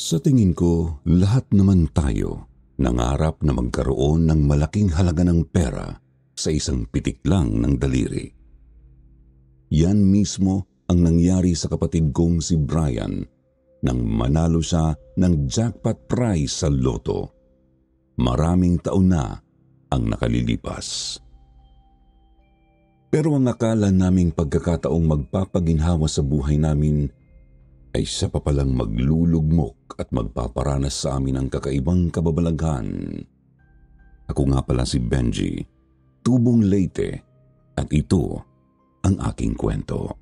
Sa tingin ko, lahat naman tayo nangarap na magkaroon ng malaking halaga ng pera sa isang pitik lang ng daliri. Yan mismo ang nangyari sa kapatid kong si Brian nang manalo siya ng jackpot prize sa loto. Maraming taon na ang nakalilipas. Pero ang akala naming pagkakataong magpapaginhawa sa buhay namin ay siya pa palang maglulugmok at magpaparanas sa amin ng kakaibang kababalaghan. Ako nga pala si Benji, tubong Leyte at ito ang aking kwento.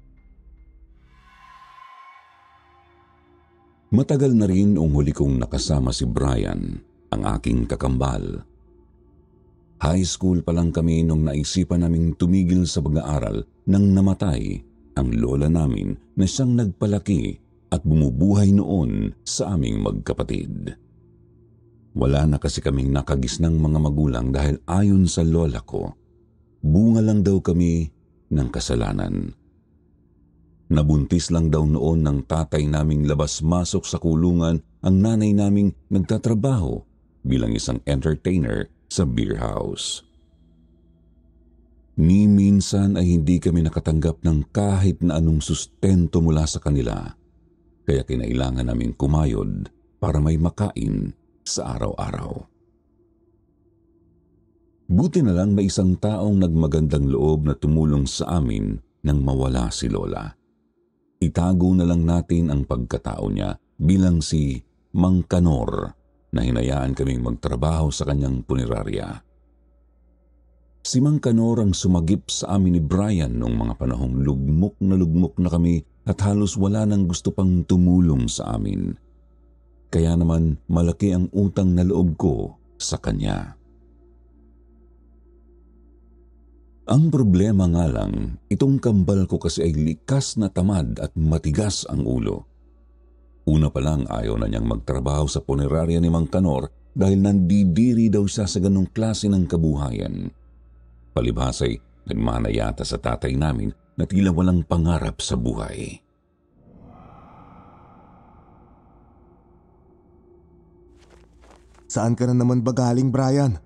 Matagal na rin ung huli kong nakasama si Brian, ang aking kakambal. High school pa lang kami nung naisipan naming tumigil sa pag-aaral nang namatay ang lola namin na siyang nagpalaki at bumubuhay noon sa aming magkapatid. Wala na kasi kaming nakagisnang mga magulang dahil ayon sa lola ko, bunga lang daw kami ng kasalanan. Nabuntis lang daw noon ng tatay naming labas-masok sa kulungan ang nanay naming nagtatrabaho bilang isang entertainer sa beer house. Ni minsan ay hindi kami nakatanggap ng kahit na anong sustento mula sa kanila kaya kinailangan naming kumayod para may makain sa araw-araw. Buti na lang may isang taong nagmagandang loob na tumulong sa amin nang mawala si Lola. Itago na lang natin ang pagkatao niya bilang si Mang Kanor na hinayaan kaming magtrabaho sa kanyang punerarya. Si Mang Kanor ang sumagip sa amin ni Brian noong mga panahong lugmok na lugmok na kami at halos wala nang gusto pang tumulong sa amin. Kaya naman malaki ang utang na loob ko sa kanya. Ang problema nga lang, itong kambal ko kasi ay likas na tamad at matigas ang ulo. Una pa lang ayaw na niyang magtrabaho sa punerarya ni Mang Kanor dahil nandidiri daw siya sa ganong klase ng kabuhayan palibhasa'y nagmanayata sa tatay namin na tila walang pangarap sa buhay. Saan ka na naman ba galing, Brian?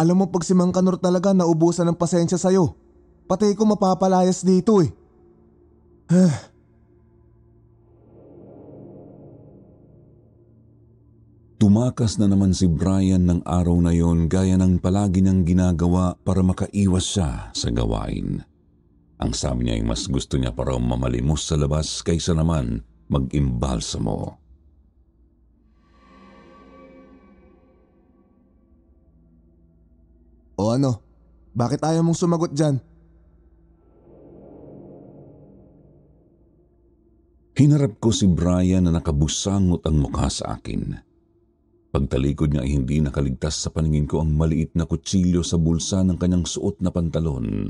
Alam mo pag si Mang Kanor talaga naubusan ng pasensya sa'yo. Pati ko mapapalayas dito eh. Ah, Tumakas na naman si Brian ng araw na yon gaya ng palagi niyang ginagawa para makaiwas siya sa gawain. Ang sabi niya ay mas gusto niya para mamalimos sa labas kaysa naman mag-imbalsamo. O ano? Bakit ayaw mong sumagot dyan? Hinarap ko si Brian na nakabusangot ang mukha sa akin. Pagtalikod niya ay hindi nakaligtas sa paningin ko ang maliit na kutsilyo sa bulsa ng kanyang suot na pantalon.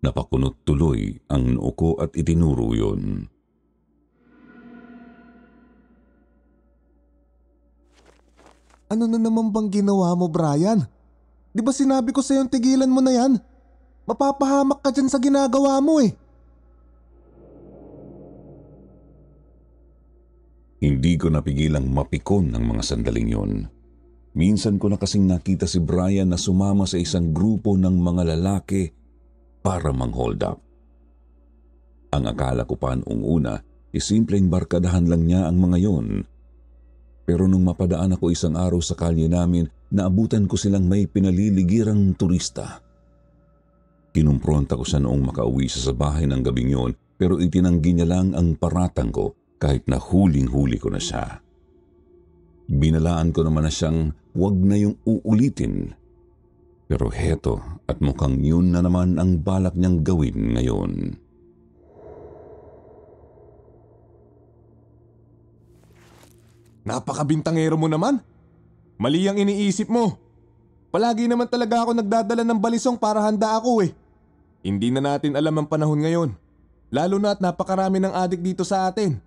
Napakunot tuloy ang noo ko at itinuro yun. Ano na naman bang ginawa mo, Brian? Di ba sinabi ko sa'yo tigilan mo na yan? Mapapahamak ka dyan sa ginagawa mo eh. Hindi ko napigilang mapikon ng mga sandaling yun. Minsan ko na kasing nakita si Brian na sumama sa isang grupo ng mga lalaki para mang-hold up. Ang akala ko pa noong una, isimpleng e barkadahan lang niya ang mga yon. Pero nung mapadaan ako isang araw sa kalye namin, naabutan ko silang may pinaliligirang turista. Kinumpronta ko siya noong makauwi sa bahay ng gabing yon pero itinanggi niya lang ang paratang ko kahit na huling-huli ko na siya. Binalaan ko naman na siyang wag na yung uulitin. Pero heto at mukhang yun na naman ang balak niyang gawin ngayon. Napakabintangero mo naman. Mali ang iniisip mo. Palagi naman talaga ako nagdadala ng balisong para handa ako eh. Hindi na natin alam ang panahon ngayon. Lalo na at napakarami ng adik dito sa atin.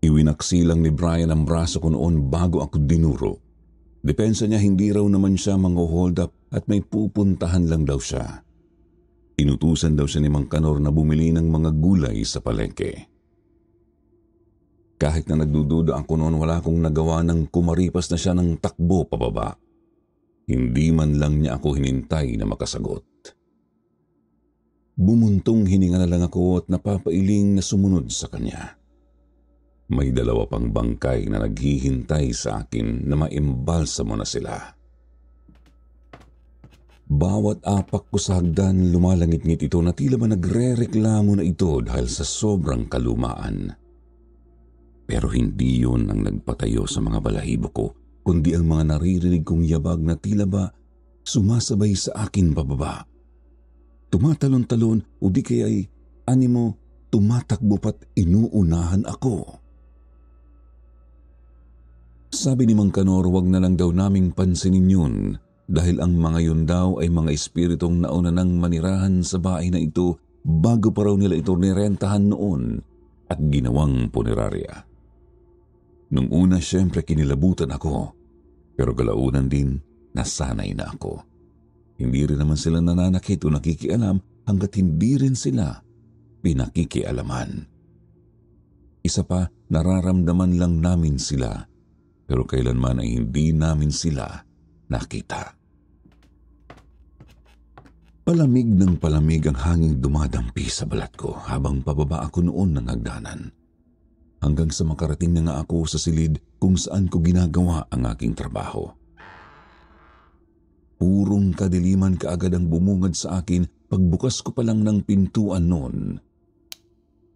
Iwinaksilang ni Brian ang braso ko noon bago ako dinuro. Depensa niya hindi raw naman siya mango-hold up at may pupuntahan lang daw siya. Inutusan daw siya ni Mang Kanor na bumili ng mga gulay sa palengke. Kahit na nagdududa ako noon wala akong nagawa nang kumaripas na siya ng takbo pababa. Hindi man lang niya ako hinintay na makasagot. Bumuntong hininga na lang ako at napapailing na sumunod sa kanya. May dalawa pang bangkay na naghihintay sa akin na maimbalsa mo na sila. Bawat apak ko sa hagdan lumalangit-ngit ito na tila ba nagre-reklamo na ito dahil sa sobrang kalumaan. Pero hindi yun ang nagpatayo sa mga balahibo ko, kundi ang mga naririnig kong yabag na tila ba sumasabay sa akin pababa. Tumatalon-talon o di kaya'y animo tumatakbo pat inuunahan ako. Sabi ni Mang Kanor wag na lang daw naming pansinin yun dahil ang mga yun daw ay mga espiritong nauna nang manirahan sa bahay na ito bago pa raw nila ito nirentahan noon at ginawang punerarya. Nung una siyempre kinilabutan ako pero galaunan din nasanay na ako. Hindi rin naman sila nananakit o nakikialam hanggat hindi rin sila pinakikialaman. Isa pa, nararamdaman lang namin sila pero kailanman ay hindi namin sila nakita. Palamig ng palamig ang hangin dumadampi sa balat ko habang pababa ako noon ng hagdanan. Hanggang sa makarating na nga ako sa silid kung saan ko ginagawa ang aking trabaho. Purong kadiliman kaagad ang bumungad sa akin pagbukas ko pa lang ng pintuan noon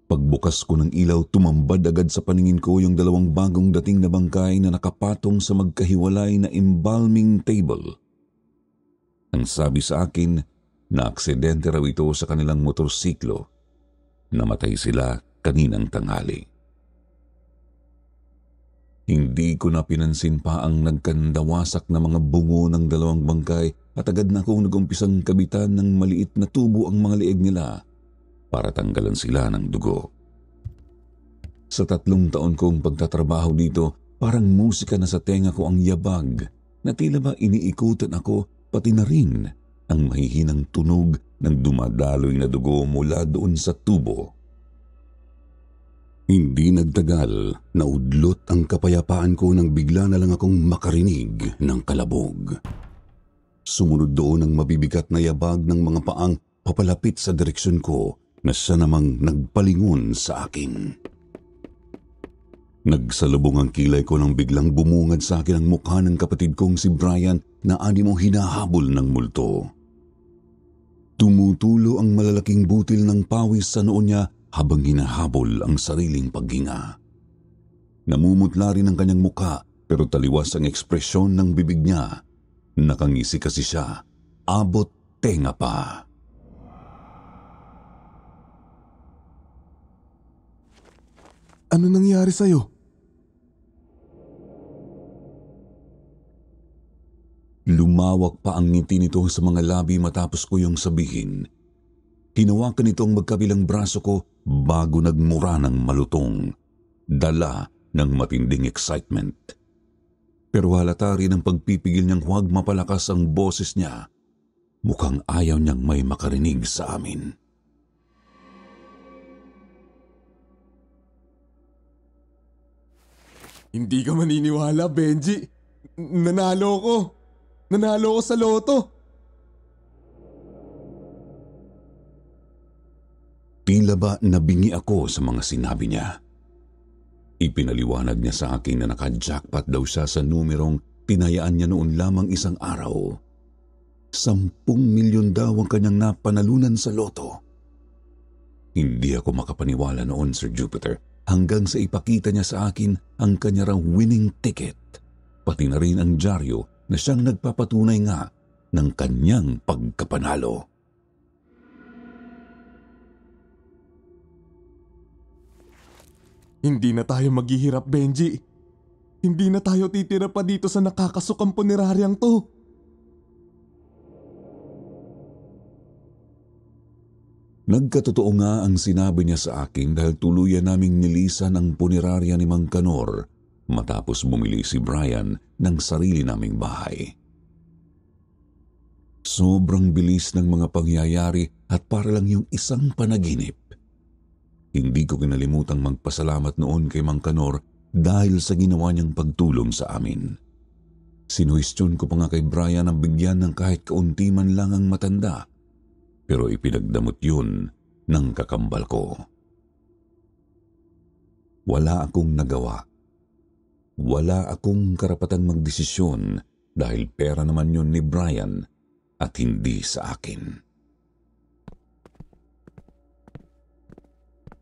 Pagbukas ko ng ilaw, tumambad agad sa paningin ko yung dalawang bagong dating na bangkay na nakapatong sa magkahiwalay na embalming table. Ang sabi sa akin, na aksidente raw ito sa kanilang motorsiklo. Namatay sila kaninang tanghali. Hindi ko na pinansin pa ang nagkandawasak na mga bungo ng dalawang bangkay at agad na akong nagumpisang kabitan ng maliit na tubo ang mga liig nila para tanggalan sila ng dugo. Sa tatlong taon kong pagtatrabaho dito, parang musika na sa tenga ko ang yabag na tila ba iniikutan ako pati na rin ang mahihinang tunog ng dumadaloy na dugo mula doon sa tubo. Hindi nagtagal na udlot ang kapayapaan ko nang bigla na lang akong makarinig ng kalabog. Sumunod doon ang mabibigat na yabag ng mga paang papalapit sa direksyon ko na siya namang nagpalingon sa akin. Nagsalubong ang kilay ko nang biglang bumungad sa akin ang mukha ng kapatid kong si Brian na animo hinahabol ng multo. Tumutulo ang malalaking butil ng pawis sa noon niya habang hinahabol ang sariling paghinga. Namumutla rin ang kanyang mukha pero taliwas ang ekspresyon ng bibig niya. Nakangisi kasi siya, abot tenga pa. Ano nangyari sa'yo? Lumawak pa ang ngiti nito sa mga labi matapos ko yung sabihin. Hinawakan nito ang magkabilang braso ko bago nagmura ng malutong. Dala ng matinding excitement. Pero halata rin ang pagpipigil niyang huwag mapalakas ang boses niya. Mukhang ayaw niyang may makarinig sa amin. Hindi ka maniniwala, Benji. Nanalo ko. Nanalo ko sa loto. Tila ba nabingi ako sa mga sinabi niya. Ipinaliwanag niya sa akin na naka-jackpot daw siya sa numerong tinayaan niya noon lamang isang araw. Sampung milyon daw ang kanyang napanalunan sa loto. Hindi ako makapaniwala noon, Sir Jupiter hanggang sa ipakita niya sa akin ang kanya raw winning ticket, pati na rin ang dyaryo na siyang nagpapatunay nga ng kanyang pagkapanalo. Hindi na tayo maghihirap, Benji. Hindi na tayo titira pa dito sa nakakasukampon ni to. Nagkatotoo nga ang sinabi niya sa akin dahil tuluyan naming nilisan ang punerarya ni Mang Kanor matapos bumili si Brian ng sarili naming bahay. Sobrang bilis ng mga pangyayari at para lang yung isang panaginip. Hindi ko kinalimutang magpasalamat noon kay Mang Kanor dahil sa ginawa niyang pagtulong sa amin. Sinuwestiyon ko pa nga kay Brian ang bigyan ng kahit kaunti man lang ang matanda pero ipinagdamot yun ng kakambal ko. Wala akong nagawa. Wala akong karapatan magdesisyon dahil pera naman yun ni Brian at hindi sa akin.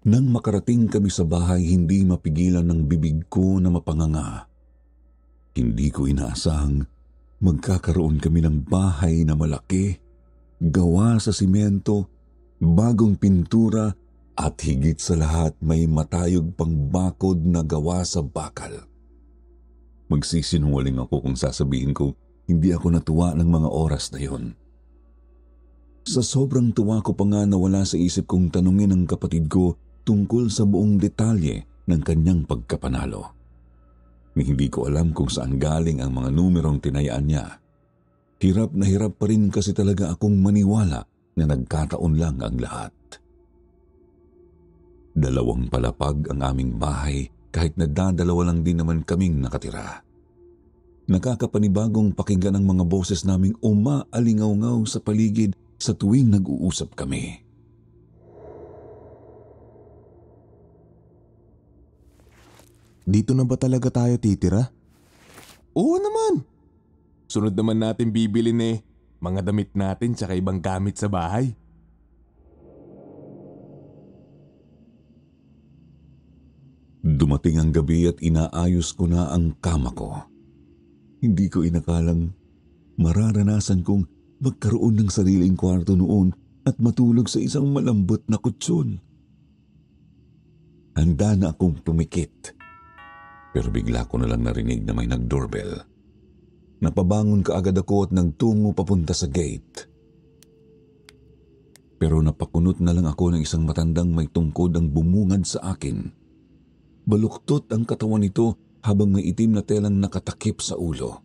Nang makarating kami sa bahay, hindi mapigilan ng bibig ko na mapanganga. Hindi ko inaasahang magkakaroon kami ng bahay na malaki gawa sa simento, bagong pintura at higit sa lahat may matayog pang bakod na gawa sa bakal. Magsisinungaling ako kung sasabihin ko hindi ako natuwa ng mga oras na yon. Sa sobrang tuwa ko pa nga nawala sa isip kong tanungin ang kapatid ko tungkol sa buong detalye ng kanyang pagkapanalo. hindi ko alam kung saan galing ang mga numerong tinayaan niya Hirap na hirap pa rin kasi talaga akong maniwala na nagkataon lang ang lahat. Dalawang palapag ang aming bahay kahit na dadalawa lang din naman kaming nakatira. Nakakapanibagong pakinggan ang mga boses naming umaalingaw-ngaw sa paligid sa tuwing nag-uusap kami. Dito na ba talaga tayo titira? Oo naman! Sunod naman natin bibilin eh, mga damit natin tsaka ibang gamit sa bahay. Dumating ang gabi at inaayos ko na ang kama ko. Hindi ko inakalang mararanasan kong magkaroon ng sariling kwarto noon at matulog sa isang malambot na kutsyon. Handa na akong tumikit. Pero bigla ko na lang narinig na may nag-doorbell. Napabangon ka agad ako at nang tungo papunta sa gate. Pero napakunot na lang ako ng isang matandang may tungkod ang bumungad sa akin. Baluktot ang katawan nito habang may itim na telang nakatakip sa ulo.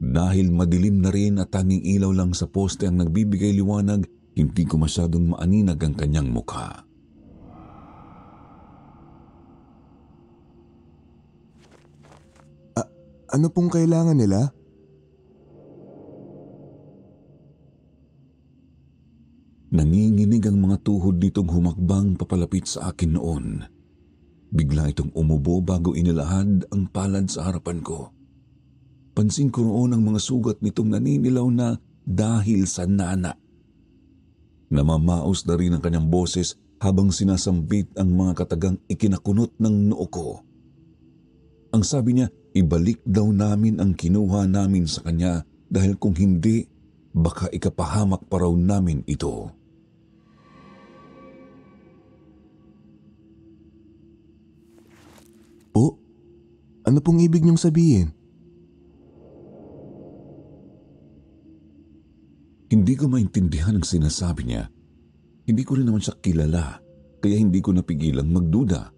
Dahil madilim na rin at tanging ilaw lang sa poste ang nagbibigay liwanag, hindi ko masyadong maaninag ang kanyang mukha. Ano pong kailangan nila? Nanginginig ang mga tuhod nitong humakbang papalapit sa akin noon. Bigla itong umubo bago inilahad ang palad sa harapan ko. Pansin ko noon ang mga sugat nitong naninilaw na dahil sa nana. Namamaos na rin ang kanyang boses habang sinasambit ang mga katagang ikinakunot ng noo ko. Ang sabi niya, Ibalik daw namin ang kinuha namin sa kanya dahil kung hindi, baka ikapahamak pa raw namin ito. Po? Ano pong ibig niyong sabihin? Hindi ko maintindihan ang sinasabi niya. Hindi ko rin naman siya kilala, kaya hindi ko napigilang magduda.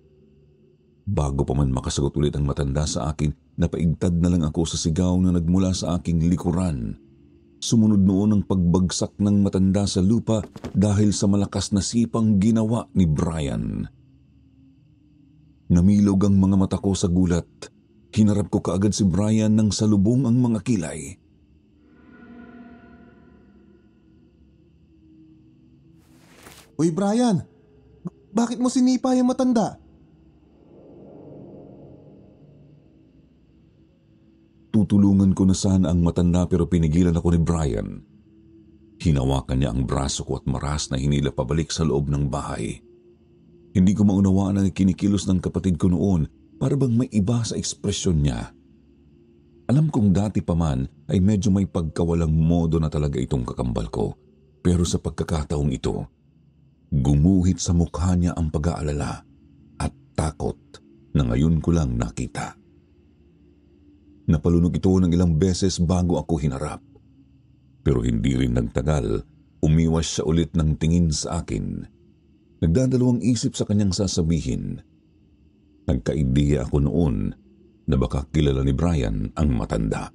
Bago pa man makasagot ulit ang matanda sa akin, Napaigtad na lang ako sa sigaw na nagmula sa aking likuran. Sumunod noon ang pagbagsak ng matanda sa lupa dahil sa malakas na sipang ginawa ni Brian. Namilog ang mga mata ko sa gulat. Hinarap ko kaagad si Brian nang salubong ang mga kilay. Uy Brian, bakit mo sinipa yung matanda? Tutulungan ko na sana ang matanda pero pinigilan ako ni Brian. Hinawakan niya ang braso ko at maras na hinila pabalik sa loob ng bahay. Hindi ko maunawaan ang kinikilos ng kapatid ko noon para bang may iba sa ekspresyon niya. Alam kong dati pa man ay medyo may pagkawalang modo na talaga itong kakambal ko. Pero sa pagkakataong ito, gumuhit sa mukha niya ang pag-aalala at takot na ngayon ko lang nakita. Napalunok ito ng ilang beses bago ako hinarap. Pero hindi rin nagtagal, umiwas siya ulit ng tingin sa akin. Nagdadalawang isip sa kanyang sasabihin. Nagkaideya ako noon na baka kilala ni Brian ang matanda.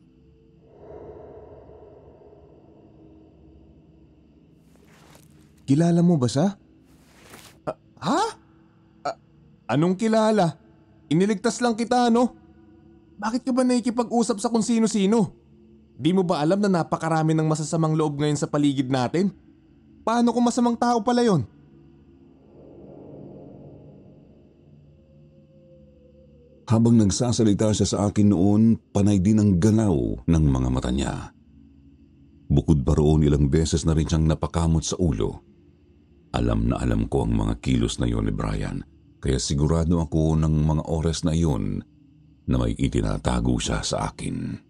Kilala mo ba sa? Ah, ha? Uh, anong kilala? Iniligtas lang kita, ano? Bakit ka ba nakikipag-usap sa kung sino-sino? Di mo ba alam na napakarami ng masasamang loob ngayon sa paligid natin? Paano kung masamang tao pala yon? Habang nagsasalita siya sa akin noon, panay din ang galaw ng mga mata niya. Bukod pa roon ilang beses na rin siyang napakamot sa ulo. Alam na alam ko ang mga kilos na yon ni Brian, kaya sigurado ako ng mga oras na yon na may itinatago siya sa akin.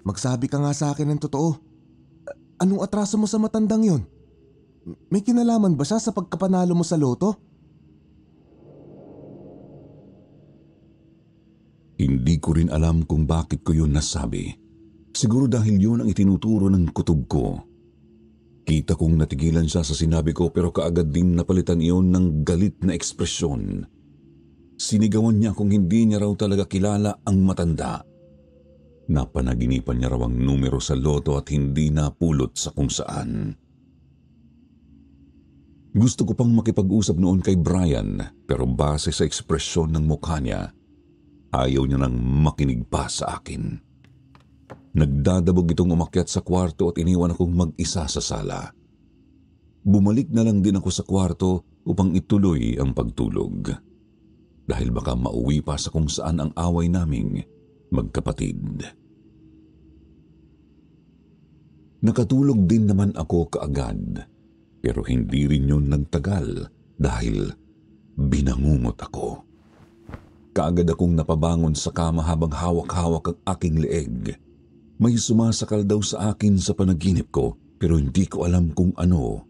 Magsabi ka nga sa akin ng totoo. Anong atraso mo sa matandang yon? May kinalaman ba siya sa pagkapanalo mo sa loto? Hindi ko rin alam kung bakit ko yun nasabi. Siguro dahil yun ang itinuturo ng kutob ko Kita kong natigilan siya sa sinabi ko pero kaagad din napalitan iyon ng galit na ekspresyon. Sinigawan niya kung hindi niya raw talaga kilala ang matanda. Napanaginipan niya raw ang numero sa loto at hindi napulot sa kung saan. Gusto ko pang makipag-usap noon kay Brian pero base sa ekspresyon ng mukha niya, ayaw niya nang makinig pa sa akin. Nagdadabog itong umakyat sa kwarto at iniwan akong mag-isa sa sala. Bumalik na lang din ako sa kwarto upang ituloy ang pagtulog. Dahil baka mauwi pa sa kung saan ang away naming magkapatid. Nakatulog din naman ako kaagad, pero hindi rin yun nagtagal dahil binangungot ako. Kaagad akong napabangon sa kama habang hawak-hawak ang aking leeg may sumasakal daw sa akin sa panaginip ko pero hindi ko alam kung ano.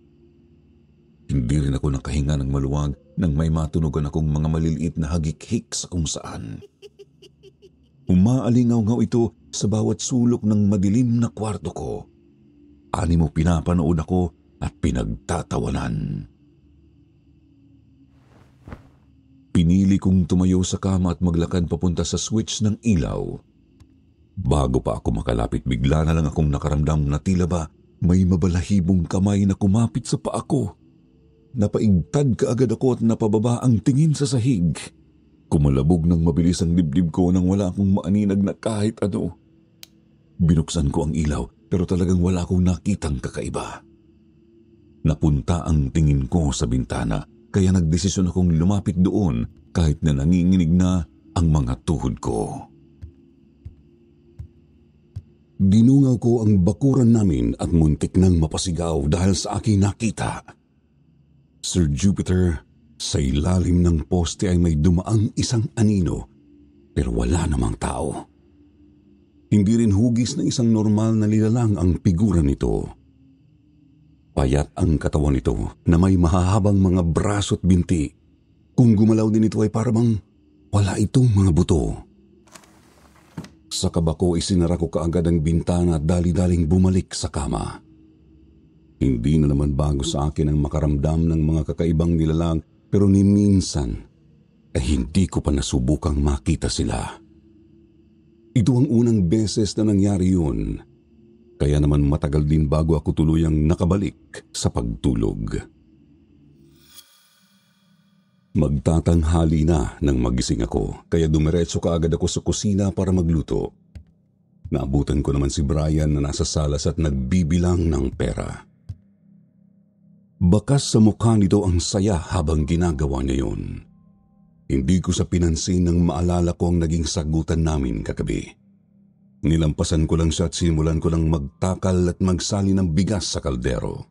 Hindi rin ako nakahinga ng maluwag nang may matunugan akong mga maliliit na hagik-hik sa kung saan. Umaalingaw-ngaw ito sa bawat sulok ng madilim na kwarto ko. Ani mo pinapanood ako at pinagtatawanan. Pinili kong tumayo sa kama at maglakad papunta sa switch ng ilaw. Bago pa ako makalapit, bigla na lang akong nakaramdam na tila ba may mabalahibong kamay na kumapit sa paa ko. Napaigtad agad ako at napababa ang tingin sa sahig. Kumalabog ng mabilis ang dibdib ko nang wala akong maaninag na kahit ano. Binuksan ko ang ilaw pero talagang wala akong nakitang kakaiba. Napunta ang tingin ko sa bintana kaya nagdesisyon akong lumapit doon kahit na nanginginig na ang mga tuhod ko. Dinungaw ko ang bakuran namin at muntik nang mapasigaw dahil sa aking nakita. Sir Jupiter, sa ilalim ng poste ay may dumaang isang anino pero wala namang tao. Hindi rin hugis ng isang normal na nilalang ang figura nito. Payat ang katawan nito na may mahahabang mga braso at binti. Kung gumalaw din ito ay parang wala itong mga buto. Sa kabako isinara ko kaagad ang bintana at dali-daling bumalik sa kama. Hindi na naman bago sa akin ang makaramdam ng mga kakaibang nilalang pero ni minsan ay eh, hindi ko pa nasubukang makita sila. Ito ang unang beses na nangyari yun. Kaya naman matagal din bago ako tuluyang nakabalik sa pagtulog. Magtatanghali na nang magising ako kaya dumiretso kaagad ako sa kusina para magluto. Naabutan ko naman si Brian na nasa salas at nagbibilang ng pera. Bakas sa mukha nito ang saya habang ginagawa niya yun. Hindi ko sa pinansin nang maalala ko ang naging sagutan namin kagabi. Nilampasan ko lang siya at simulan ko lang magtakal at magsali ng bigas sa kaldero.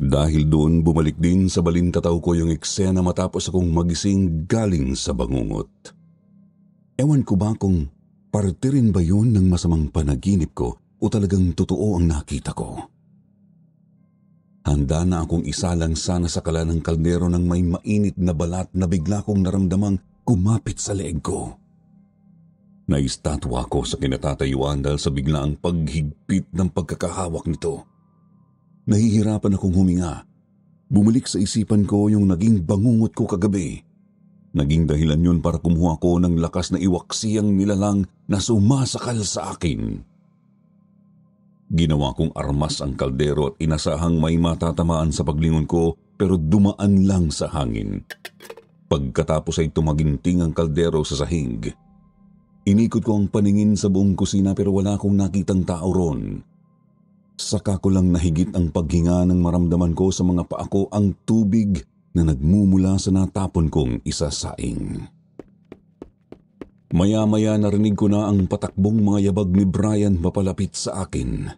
Dahil doon bumalik din sa balintataw ko yung eksena matapos akong magising galing sa bangungot. Ewan ko ba kung parte rin ba yun ng masamang panaginip ko o talagang totoo ang nakita ko. Handa na akong isalang sana sa kala ng kaldero ng may mainit na balat na bigla kong naramdamang kumapit sa leeg ko. Naistatwa ko sa kinatatayuan dahil sa biglaang paghigpit ng pagkakahawak nito. Nahihirapan akong huminga. Bumalik sa isipan ko yung naging bangungot ko kagabi. Naging dahilan yun para kumuha ko ng lakas na iwaksiyang nilalang na sumasakal sa akin. Ginawa kong armas ang kaldero at inasahang may matatamaan sa paglingon ko pero dumaan lang sa hangin. Pagkatapos ay tumaginting ang kaldero sa sahig. Inikot ko ang paningin sa buong kusina pero wala akong nakitang tao ron. Saka ko lang nahigit ang paghinga ng maramdaman ko sa mga paako ang tubig na nagmumula sa natapon kong isasaing. Maya-maya narinig ko na ang patakbong mga yabag ni Brian mapalapit sa akin.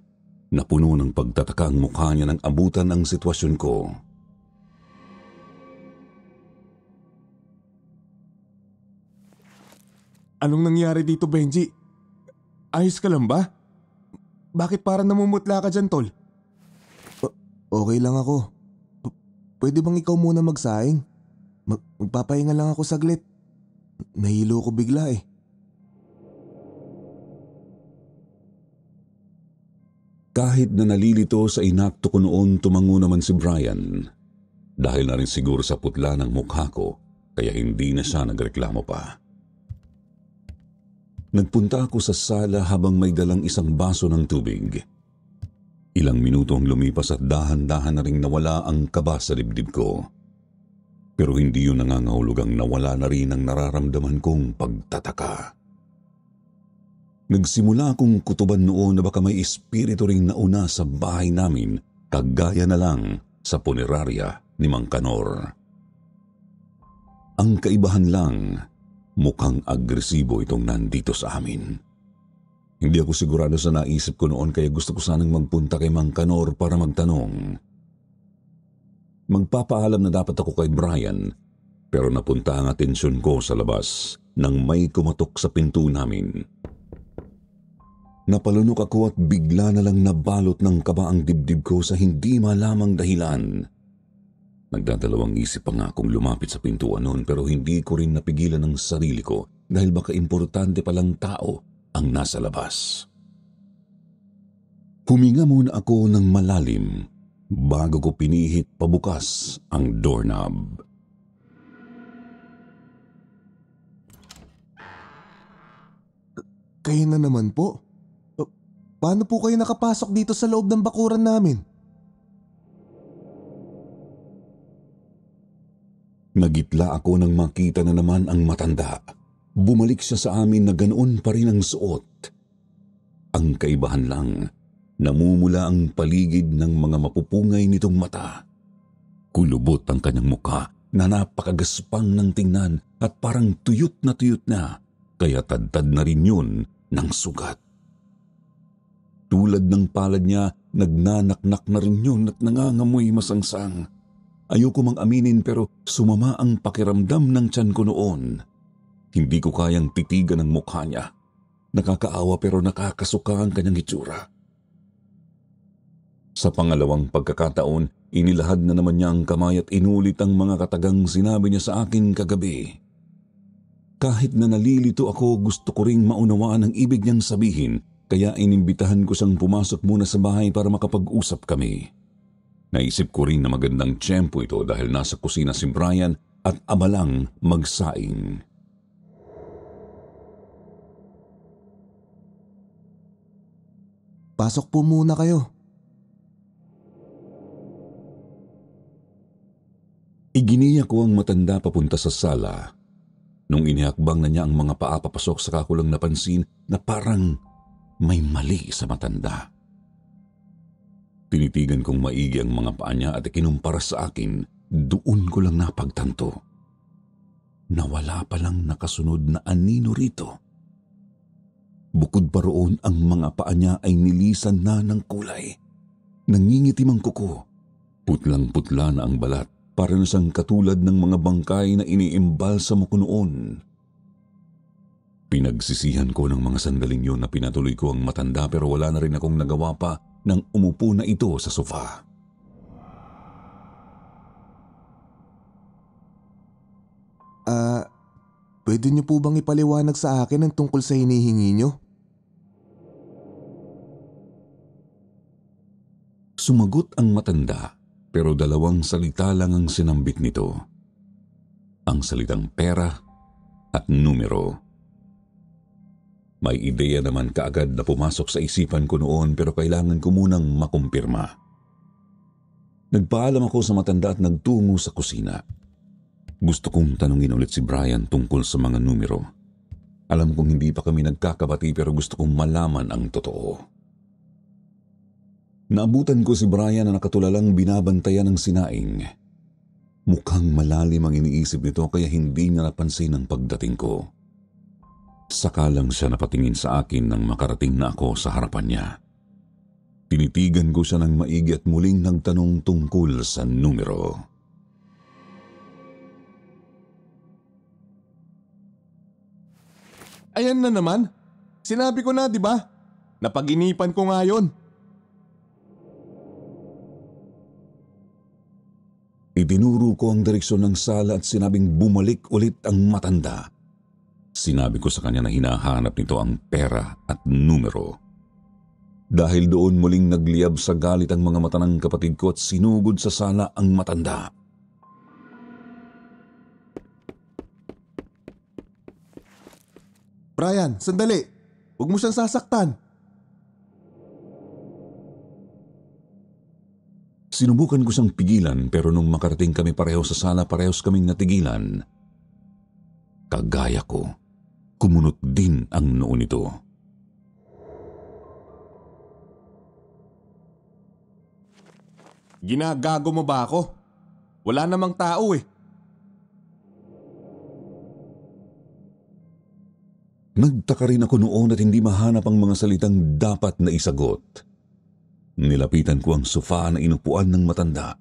Napuno ng pagtataka ang mukha niya nang abutan ang sitwasyon ko. Anong nangyari dito, Benji? Ayos ka lang ba? Bakit parang namumutla ka dyan, tol? O- okay lang ako. P- pwede bang ikaw muna magsaing? Mag- magpapahinga lang ako saglit. Nahilo ko bigla eh. Kahit na nalilito sa inakto ko noon, tumango naman si Brian. Dahil na rin siguro sa putla ng mukha ko, kaya hindi na siya nagreklamo pa. Nagpunta ako sa sala habang may dalang isang baso ng tubig. Ilang minuto ang lumipas at dahan-dahan na ring nawala ang kaba sa dibdib ko. Pero hindi yun nangangahulugang nawala na rin ang nararamdaman kong pagtataka. Nagsimula akong kutuban noon na baka may espiritu ring nauna sa bahay namin kagaya na lang sa punerarya ni Mang Kanor. Ang kaibahan lang Mukhang agresibo itong nandito sa amin. Hindi ako sigurado sa naisip ko noon kaya gusto ko sanang magpunta kay Mang Kanor para magtanong. Magpapaalam na dapat ako kay Brian pero napunta ang atensyon ko sa labas nang may kumatok sa pinto namin. Napalunok ako at bigla na lang nabalot ng kaba ang dibdib ko sa hindi malamang dahilan. Nagdadalawang isip pa nga akong lumapit sa pintuan noon pero hindi ko rin napigilan ang sarili ko dahil baka importante palang tao ang nasa labas. Huminga muna ako ng malalim bago ko pinihit pabukas ang doorknob. Kayo na naman po. Paano po kayo nakapasok dito sa loob ng bakuran namin? Nagitla ako nang makita na naman ang matanda. Bumalik siya sa amin na ganoon pa rin ang suot. Ang kaibahan lang, namumula ang paligid ng mga mapupungay nitong mata. Kulubot ang kanyang muka na napakagaspang ng tingnan at parang tuyot na tuyot na, kaya tadtad na rin yun ng sugat. Tulad ng palad niya, nagnanaknak na rin yun at nangangamoy masangsang. Ayoko mang aminin pero sumama ang pakiramdam ng tiyan ko noon. Hindi ko kayang titigan ang mukha niya. Nakakaawa pero nakakasuka ang kanyang itsura. Sa pangalawang pagkakataon, inilahad na naman niya ang kamay at inulit ang mga katagang sinabi niya sa akin kagabi. Kahit na nalilito ako, gusto ko ring maunawaan ang ibig niyang sabihin, kaya inimbitahan ko siyang pumasok muna sa bahay para makapag-usap kami. Naisip ko rin na magandang tiyempo ito dahil nasa kusina si Brian at abalang magsaing. Pasok po muna kayo. Iginiya ko ang matanda papunta sa sala. Nung inihakbang na niya ang mga paa papasok sa kakulang napansin na parang may mali sa matanda. Tinitigan kong maigi ang mga paa niya at ikinumpara sa akin, doon ko lang napagtanto. Nawala pa lang nakasunod na anino rito. Bukod pa roon ang mga paa niya ay nilisan na ng kulay. Nangingitim ang kuko. Putlang-putla na ang balat para na katulad ng mga bangkay na iniimbalsamo ko noon. Pinagsisihan ko ng mga sandaling yun na pinatuloy ko ang matanda pero wala na rin akong nagawa pa nang umupo na ito sa sofa. Ah, uh, pwede niyo po bang ipaliwanag sa akin ang tungkol sa hinihingi niyo? Sumagot ang matanda pero dalawang salita lang ang sinambit nito. Ang salitang pera at numero. May ideya naman kaagad na pumasok sa isipan ko noon pero kailangan ko munang makumpirma. Nagpaalam ako sa matanda at nagtungo sa kusina. Gusto kong tanungin ulit si Brian tungkol sa mga numero. Alam kong hindi pa kami nagkakabati pero gusto kong malaman ang totoo. Naabutan ko si Brian na nakatulalang binabantayan ng sinaing. Mukhang malalim ang iniisip nito kaya hindi niya napansin ang pagdating ko. Sakalang siya napatingin sa akin nang makarating na ako sa harapan niya. Tinitigan ko siya ng maigi at muling nagtanong tungkol sa numero. Ayan na naman. Sinabi ko na, di ba? Napaginipan ko nga yun. Itinuro ko ang direksyon ng sala at sinabing bumalik ulit ang matanda Sinabi ko sa kanya na hinahanap nito ang pera at numero. Dahil doon muling nagliyab sa galit ang mga mata ng kapatid ko at sinugod sa sala ang matanda. Brian, sandali! Huwag mo siyang sasaktan! Sinubukan ko siyang pigilan pero nung makarating kami pareho sa sala parehos kaming natigilan. Kagaya ko kumunot din ang noon nito. Ginagago mo ba ako? Wala namang tao eh. Nagtaka rin ako noon at hindi mahanap ang mga salitang dapat na isagot. Nilapitan ko ang sofa na inupuan ng matanda.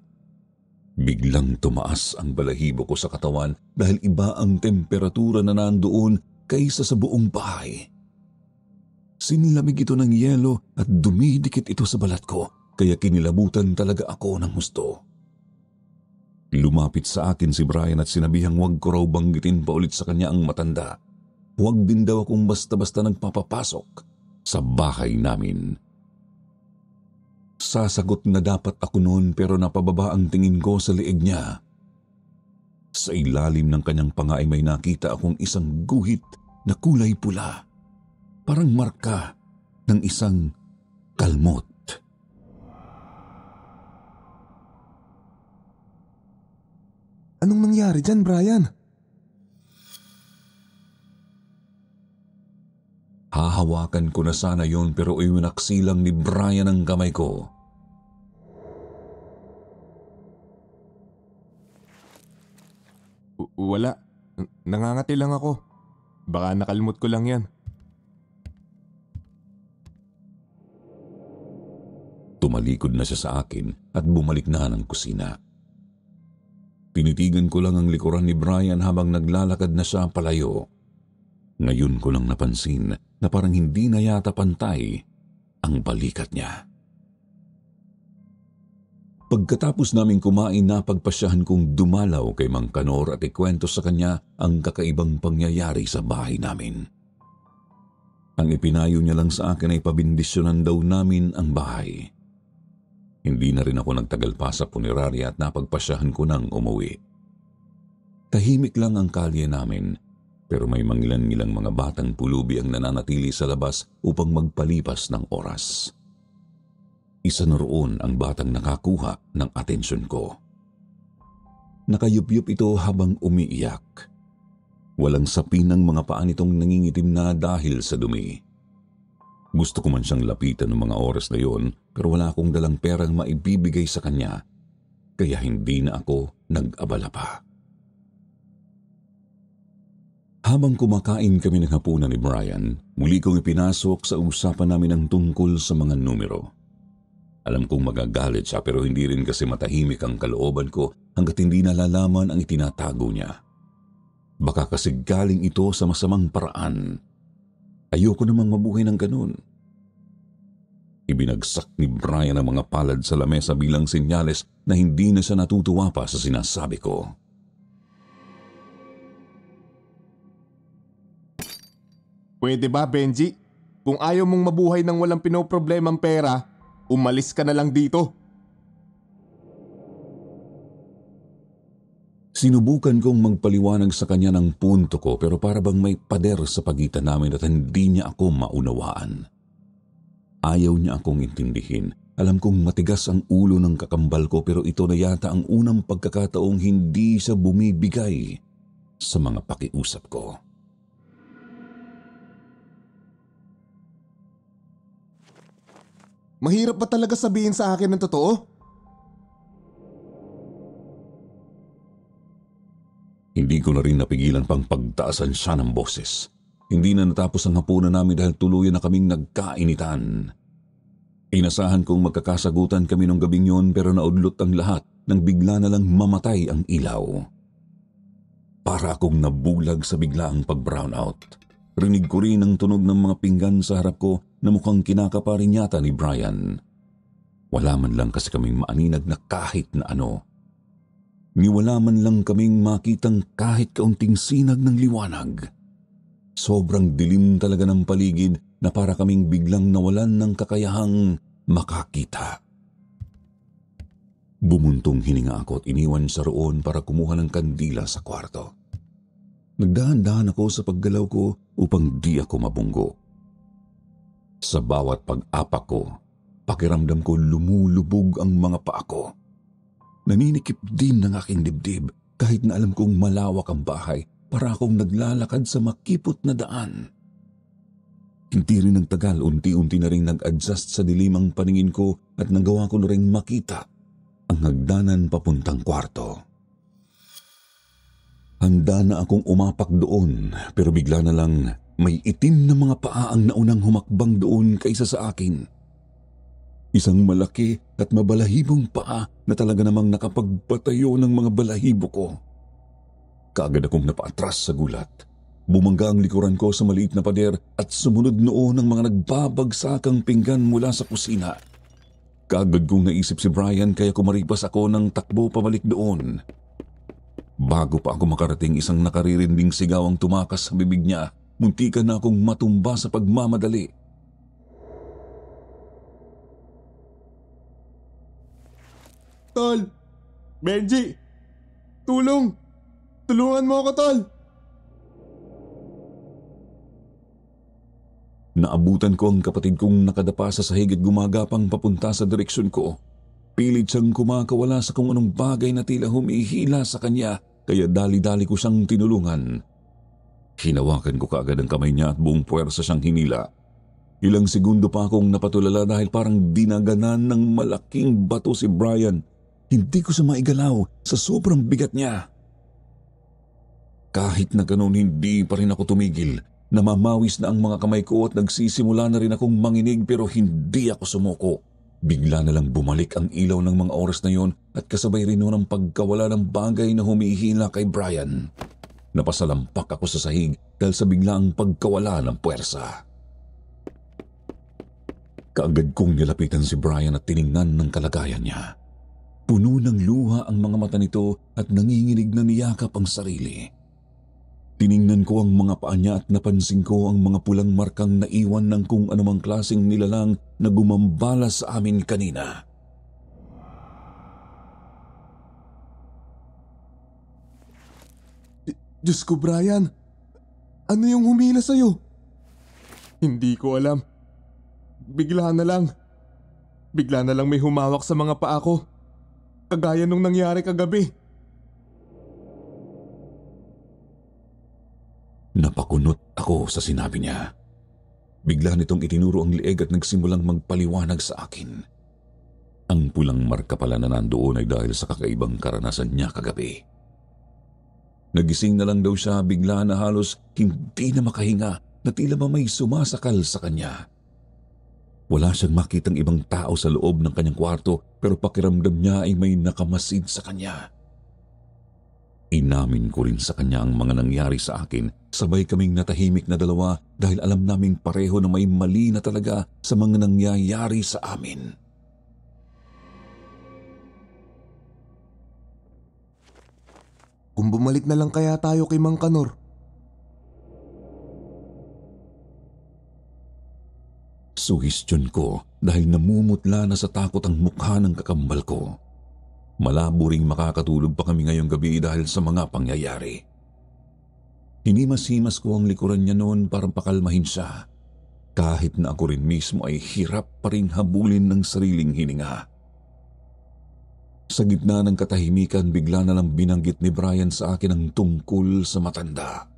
Biglang tumaas ang balahibo ko sa katawan dahil iba ang temperatura na nandoon kaysa sa buong bahay. Sinlamig ito ng yelo at dumidikit ito sa balat ko kaya kinilabutan talaga ako ng husto. Lumapit sa akin si Brian at sinabihang huwag ko raw banggitin pa ulit sa kanya ang matanda. Huwag din daw akong basta-basta nagpapapasok sa bahay namin. Sasagot na dapat ako noon pero napababa ang tingin ko sa liig niya. Sa ilalim ng kanyang panga ay may nakita akong isang guhit na kulay pula, parang marka ng isang kalmot. Anong nangyari dyan, Brian? Hahawakan ko na sana yon pero iwinaksilang ni Brian ang kamay ko. W- wala. N- nangangati lang ako. Baka nakalimot ko lang yan. Tumalikod na siya sa akin at bumalik na ng kusina. Tinitigan ko lang ang likuran ni Brian habang naglalakad na siya palayo. Ngayon ko lang napansin na parang hindi na yata pantay ang balikat niya. Pagkatapos naming kumain napagpasyahan kong dumalaw kay Mang Kanor at ikwento sa kanya ang kakaibang pangyayari sa bahay namin. Ang ipinayo niya lang sa akin ay pabindisyonan daw namin ang bahay. Hindi na rin ako nagtagal pa sa punerarya at napagpasyahan ko nang umuwi. Tahimik lang ang kalye namin pero may mangilan-ngilang mga batang pulubi ang nananatili sa labas upang magpalipas ng oras. Isa na roon ang batang nakakuha ng atensyon ko. nakayup ito habang umiiyak. Walang sapin ng mga paa nitong nangingitim na dahil sa dumi. Gusto ko man siyang lapitan ng mga oras na yon pero wala akong dalang perang maibibigay sa kanya kaya hindi na ako nag-abala pa. Habang kumakain kami ng hapunan ni Brian, muli kong ipinasok sa usapan namin ang tungkol sa mga numero. Alam kong magagalit siya pero hindi rin kasi matahimik ang kalooban ko hanggat hindi nalalaman ang itinatago niya. Baka kasi galing ito sa masamang paraan. Ayoko namang mabuhay ng ganun. Ibinagsak ni Brian ang mga palad sa lamesa bilang sinyales na hindi na siya natutuwa pa sa sinasabi ko. Pwede ba, Benji? Kung ayaw mong mabuhay ng walang pinoproblemang pera, Umalis ka na lang dito. Sinubukan kong magpaliwanag sa kanya ng punto ko pero para bang may pader sa pagitan namin at hindi niya ako maunawaan. Ayaw niya akong intindihin. Alam kong matigas ang ulo ng kakambal ko pero ito na yata ang unang pagkakataong hindi siya bumibigay sa mga pakiusap ko. Mahirap pa talaga sabihin sa akin ng totoo? Hindi ko na rin napigilan pang pagtaasan siya ng boses. Hindi na natapos ang hapunan namin dahil tuluyan na kaming nagkainitan. Inasahan kong magkakasagutan kami nung gabing yon pero naudlot ang lahat nang bigla na lang mamatay ang ilaw. Para akong nabulag sa biglaang pag-brownout. Rinig ko rin ang tunog ng mga pinggan sa harap ko na mukhang rin yata ni Brian. Wala man lang kasi kaming maaninag na kahit na ano. Ni wala man lang kaming makitang kahit kaunting sinag ng liwanag. Sobrang dilim talaga ng paligid na para kaming biglang nawalan ng kakayahang makakita. Bumuntong hininga ako at iniwan sa roon para kumuha ng kandila sa kwarto. Nagdahan-dahan ako sa paggalaw ko upang di ako mabunggo. Sa bawat pag-apa ko, pakiramdam ko lumulubog ang mga paa ko. Naninikip din ng aking dibdib kahit na alam kong malawak ang bahay para akong naglalakad sa makipot na daan. Hindi rin ng tagal, unti-unti na rin nag-adjust sa dilim ang paningin ko at nagawa ko na rin makita ang hagdanan papuntang kwarto. Handa na akong umapak doon pero bigla na lang may itim na mga paa ang naunang humakbang doon kaysa sa akin. Isang malaki at mabalahibong paa na talaga namang nakapagpatayo ng mga balahibo ko. Kagad akong napaatras sa gulat. Bumangga ang likuran ko sa maliit na pader at sumunod noon ang mga nagbabagsakang pinggan mula sa kusina. Kagad kong naisip si Brian kaya kumaripas ako ng takbo pabalik doon. Bago pa ako makarating isang nakaririnding sigaw ang tumakas sa bibig niya Muntikan na akong matumba sa pagmamadali. Tol! Benji! Tulong! Tulungan mo ako, Tol! Naabutan ko ang kapatid kong nakadapa sa sahig at gumagapang papunta sa direksyon ko. Pilit siyang kumakawala sa kung anong bagay na tila humihila sa kanya kaya dali-dali ko siyang tinulungan. Hinawakan ko kaagad ang kamay niya at buong puwersa siyang hinila. Ilang segundo pa akong napatulala dahil parang dinaganan ng malaking bato si Brian. Hindi ko siya maigalaw sa sobrang bigat niya. Kahit na ganun hindi pa rin ako tumigil. Namamawis na ang mga kamay ko at nagsisimula na rin akong manginig pero hindi ako sumuko. Bigla na lang bumalik ang ilaw ng mga oras na yon at kasabay rin noon ang pagkawala ng bagay na humihila kay Brian. Napasalampak ako sa sahig dahil sa biglaang pagkawala ng puwersa. Kaagad kong nilapitan si Brian at tiningnan ng kalagayan niya. Puno ng luha ang mga mata nito at nanginginig na niyakap ang sarili. Tiningnan ko ang mga paa niya at napansin ko ang mga pulang markang naiwan ng kung anumang klasing nilalang na gumambala sa amin kanina. Diyos ko Brian, ano yung humila sa'yo? Hindi ko alam. Bigla na lang. Bigla na lang may humawak sa mga paa ko. Kagaya nung nangyari kagabi. Napakunot ako sa sinabi niya. Bigla nitong itinuro ang lieg at nagsimulang magpaliwanag sa akin. Ang pulang marka pala na nandoon ay dahil sa kakaibang karanasan niya kagabi. Nagising na lang daw siya bigla na halos hindi na makahinga na tila ba may sumasakal sa kanya. Wala siyang makitang ibang tao sa loob ng kanyang kwarto pero pakiramdam niya ay may nakamasid sa kanya. Inamin ko rin sa kanya ang mga nangyari sa akin. Sabay kaming natahimik na dalawa dahil alam naming pareho na may mali na talaga sa mga nangyayari sa amin. Kung bumalik na lang kaya tayo kay Mang Kanor. Sugestyon ko dahil namumutla na sa takot ang mukha ng kakambal ko. Malabo ring makakatulog pa kami ngayong gabi dahil sa mga pangyayari. Hinimas-himas ko ang likuran niya noon para pakalmahin siya. Kahit na ako rin mismo ay hirap pa rin habulin ng sariling hininga. Sa gitna ng katahimikan, bigla na lang binanggit ni Brian sa akin ang tungkol sa matanda.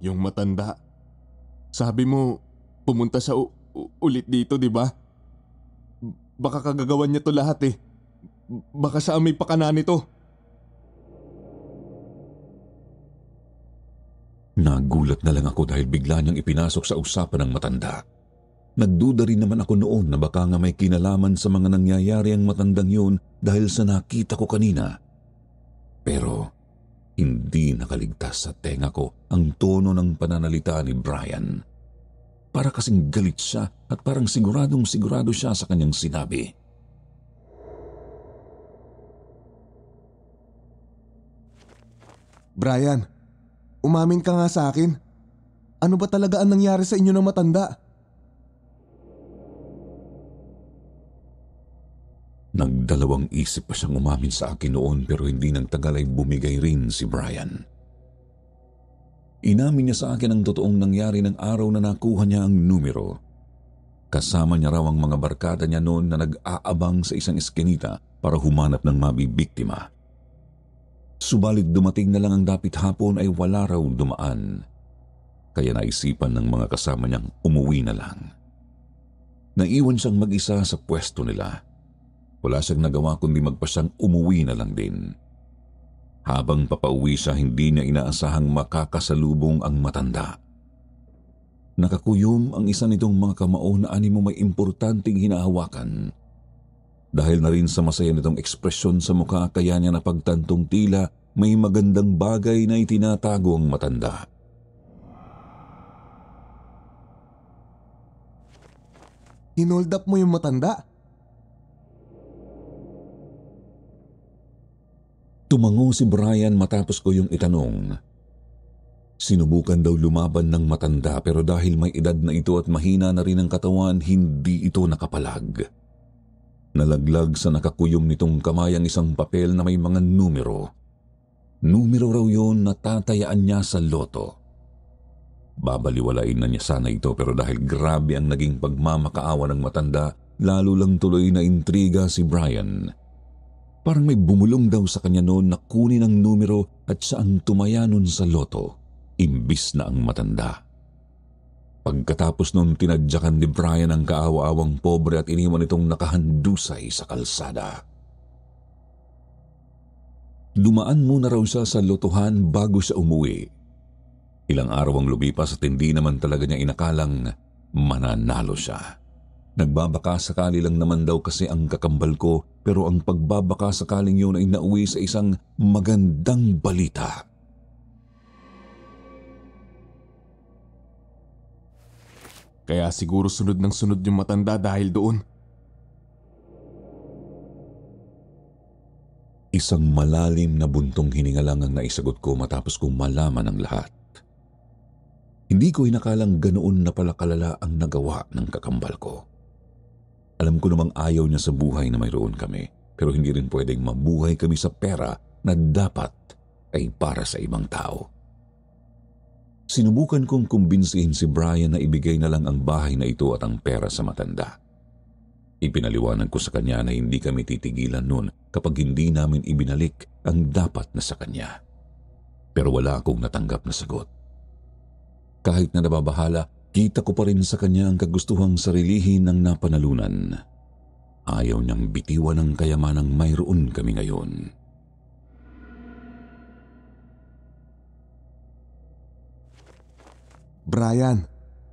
yung matanda? Sabi mo, pumunta sa u- u- ulit dito, di ba? Baka kagagawan niya to lahat eh. Baka sa ang may pakana ito. Nagulat na lang ako dahil bigla niyang ipinasok sa usapan ng matanda. Nagduda rin naman ako noon na baka nga may kinalaman sa mga nangyayari ang matandang yun dahil sa nakita ko kanina. Pero hindi nakaligtas sa tenga ko ang tono ng pananalita ni Brian. Para kasing galit siya at parang siguradong sigurado siya sa kanyang sinabi. Brian, umamin ka nga sa akin. Ano ba talaga ang nangyari sa inyo ng matanda? Nagdalawang isip pa siyang umamin sa akin noon pero hindi nang tagal ay bumigay rin si Brian. Inamin niya sa akin ang totoong nangyari ng araw na nakuha niya ang numero. Kasama niya raw ang mga barkada niya noon na nag-aabang sa isang eskinita para humanap ng mabibiktima. Subalit dumating na lang ang dapit hapon ay wala raw dumaan. Kaya naisipan ng mga kasama niyang umuwi na lang. Naiwan siyang mag-isa sa pwesto nila wala siyang nagawa kundi magpasyang umuwi na lang din. Habang papauwi siya, hindi niya inaasahang makakasalubong ang matanda. Nakakuyom ang isa nitong mga kamao na animo may importanteng hinahawakan. Dahil na rin sa masaya nitong ekspresyon sa mukha kaya niya napagtantong tila may magandang bagay na itinatago ang matanda. Hinold up mo yung matanda? Tumango si Brian matapos ko yung itanong. Sinubukan daw lumaban ng matanda pero dahil may edad na ito at mahina na rin ang katawan, hindi ito nakapalag. Nalaglag sa nakakuyom nitong kamay ang isang papel na may mga numero. Numero raw yon na tatayaan niya sa loto. Babaliwalain na niya sana ito pero dahil grabe ang naging pagmamakaawa ng matanda, lalo lang tuloy na intriga si Brian. Brian Parang may bumulong daw sa kanya noon na kunin ang numero at siya ang tumaya noon sa loto, imbis na ang matanda. Pagkatapos noon tinadyakan ni Brian ang kaawa-awang pobre at iniwan itong nakahandusay sa kalsada. Dumaan muna raw siya sa lotohan bago siya umuwi. Ilang araw ang lumipas at hindi naman talaga niya inakalang mananalo siya. Nagbabaka sakali lang naman daw kasi ang kakambal ko pero ang pagbabaka sakaling yun ay nauwi sa isang magandang balita. Kaya siguro sunod ng sunod yung matanda dahil doon. Isang malalim na buntong hininga lang ang naisagot ko matapos kong malaman ang lahat. Hindi ko inakalang ganoon na pala kalala ang nagawa ng kakambal ko. Alam ko namang ayaw niya sa buhay na mayroon kami, pero hindi rin pwedeng mabuhay kami sa pera na dapat ay para sa ibang tao. Sinubukan kong kumbinsihin si Brian na ibigay na lang ang bahay na ito at ang pera sa matanda. Ipinaliwanag ko sa kanya na hindi kami titigilan noon kapag hindi namin ibinalik ang dapat na sa kanya. Pero wala akong natanggap na sagot. Kahit na nababahala, Kita ko pa rin sa kanya ang kagustuhang sarilihin ng napanalunan. Ayaw niyang bitiwan ang kayamanang mayroon kami ngayon. Brian,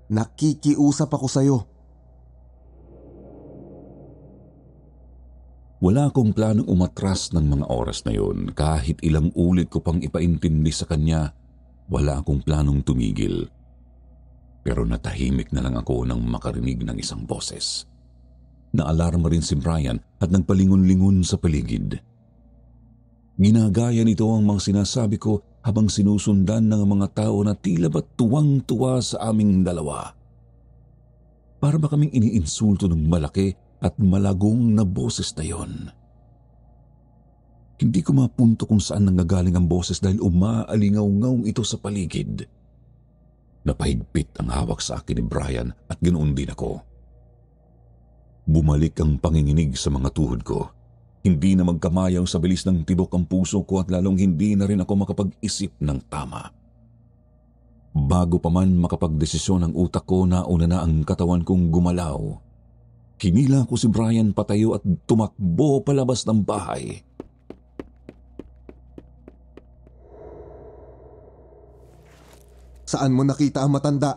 nakikiusap ako sa'yo. Wala akong planong umatras ng mga oras na yon kahit ilang ulit ko pang ipaintindi sa kanya, wala akong planong tumigil pero natahimik na lang ako nang makarinig ng isang boses. Naalarma rin si Brian at nagpalingon-lingon sa paligid. Ginagaya nito ang mga sinasabi ko habang sinusundan ng mga tao na tila ba tuwang-tuwa sa aming dalawa. Para ba kaming iniinsulto ng malaki at malagong na boses na yon? Hindi ko mapunto kung saan nanggagaling ang boses dahil umaalingaw-ngaw ito sa paligid. Napahigpit ang hawak sa akin ni Brian at ganoon din ako. Bumalik ang panginginig sa mga tuhod ko. Hindi na magkamayaw sa bilis ng tibok ang puso ko at lalong hindi na rin ako makapag-isip ng tama. Bago pa man makapagdesisyon ang utak ko na una na ang katawan kong gumalaw. Kinila ko si Brian patayo at tumakbo palabas ng bahay. Saan mo nakita ang matanda?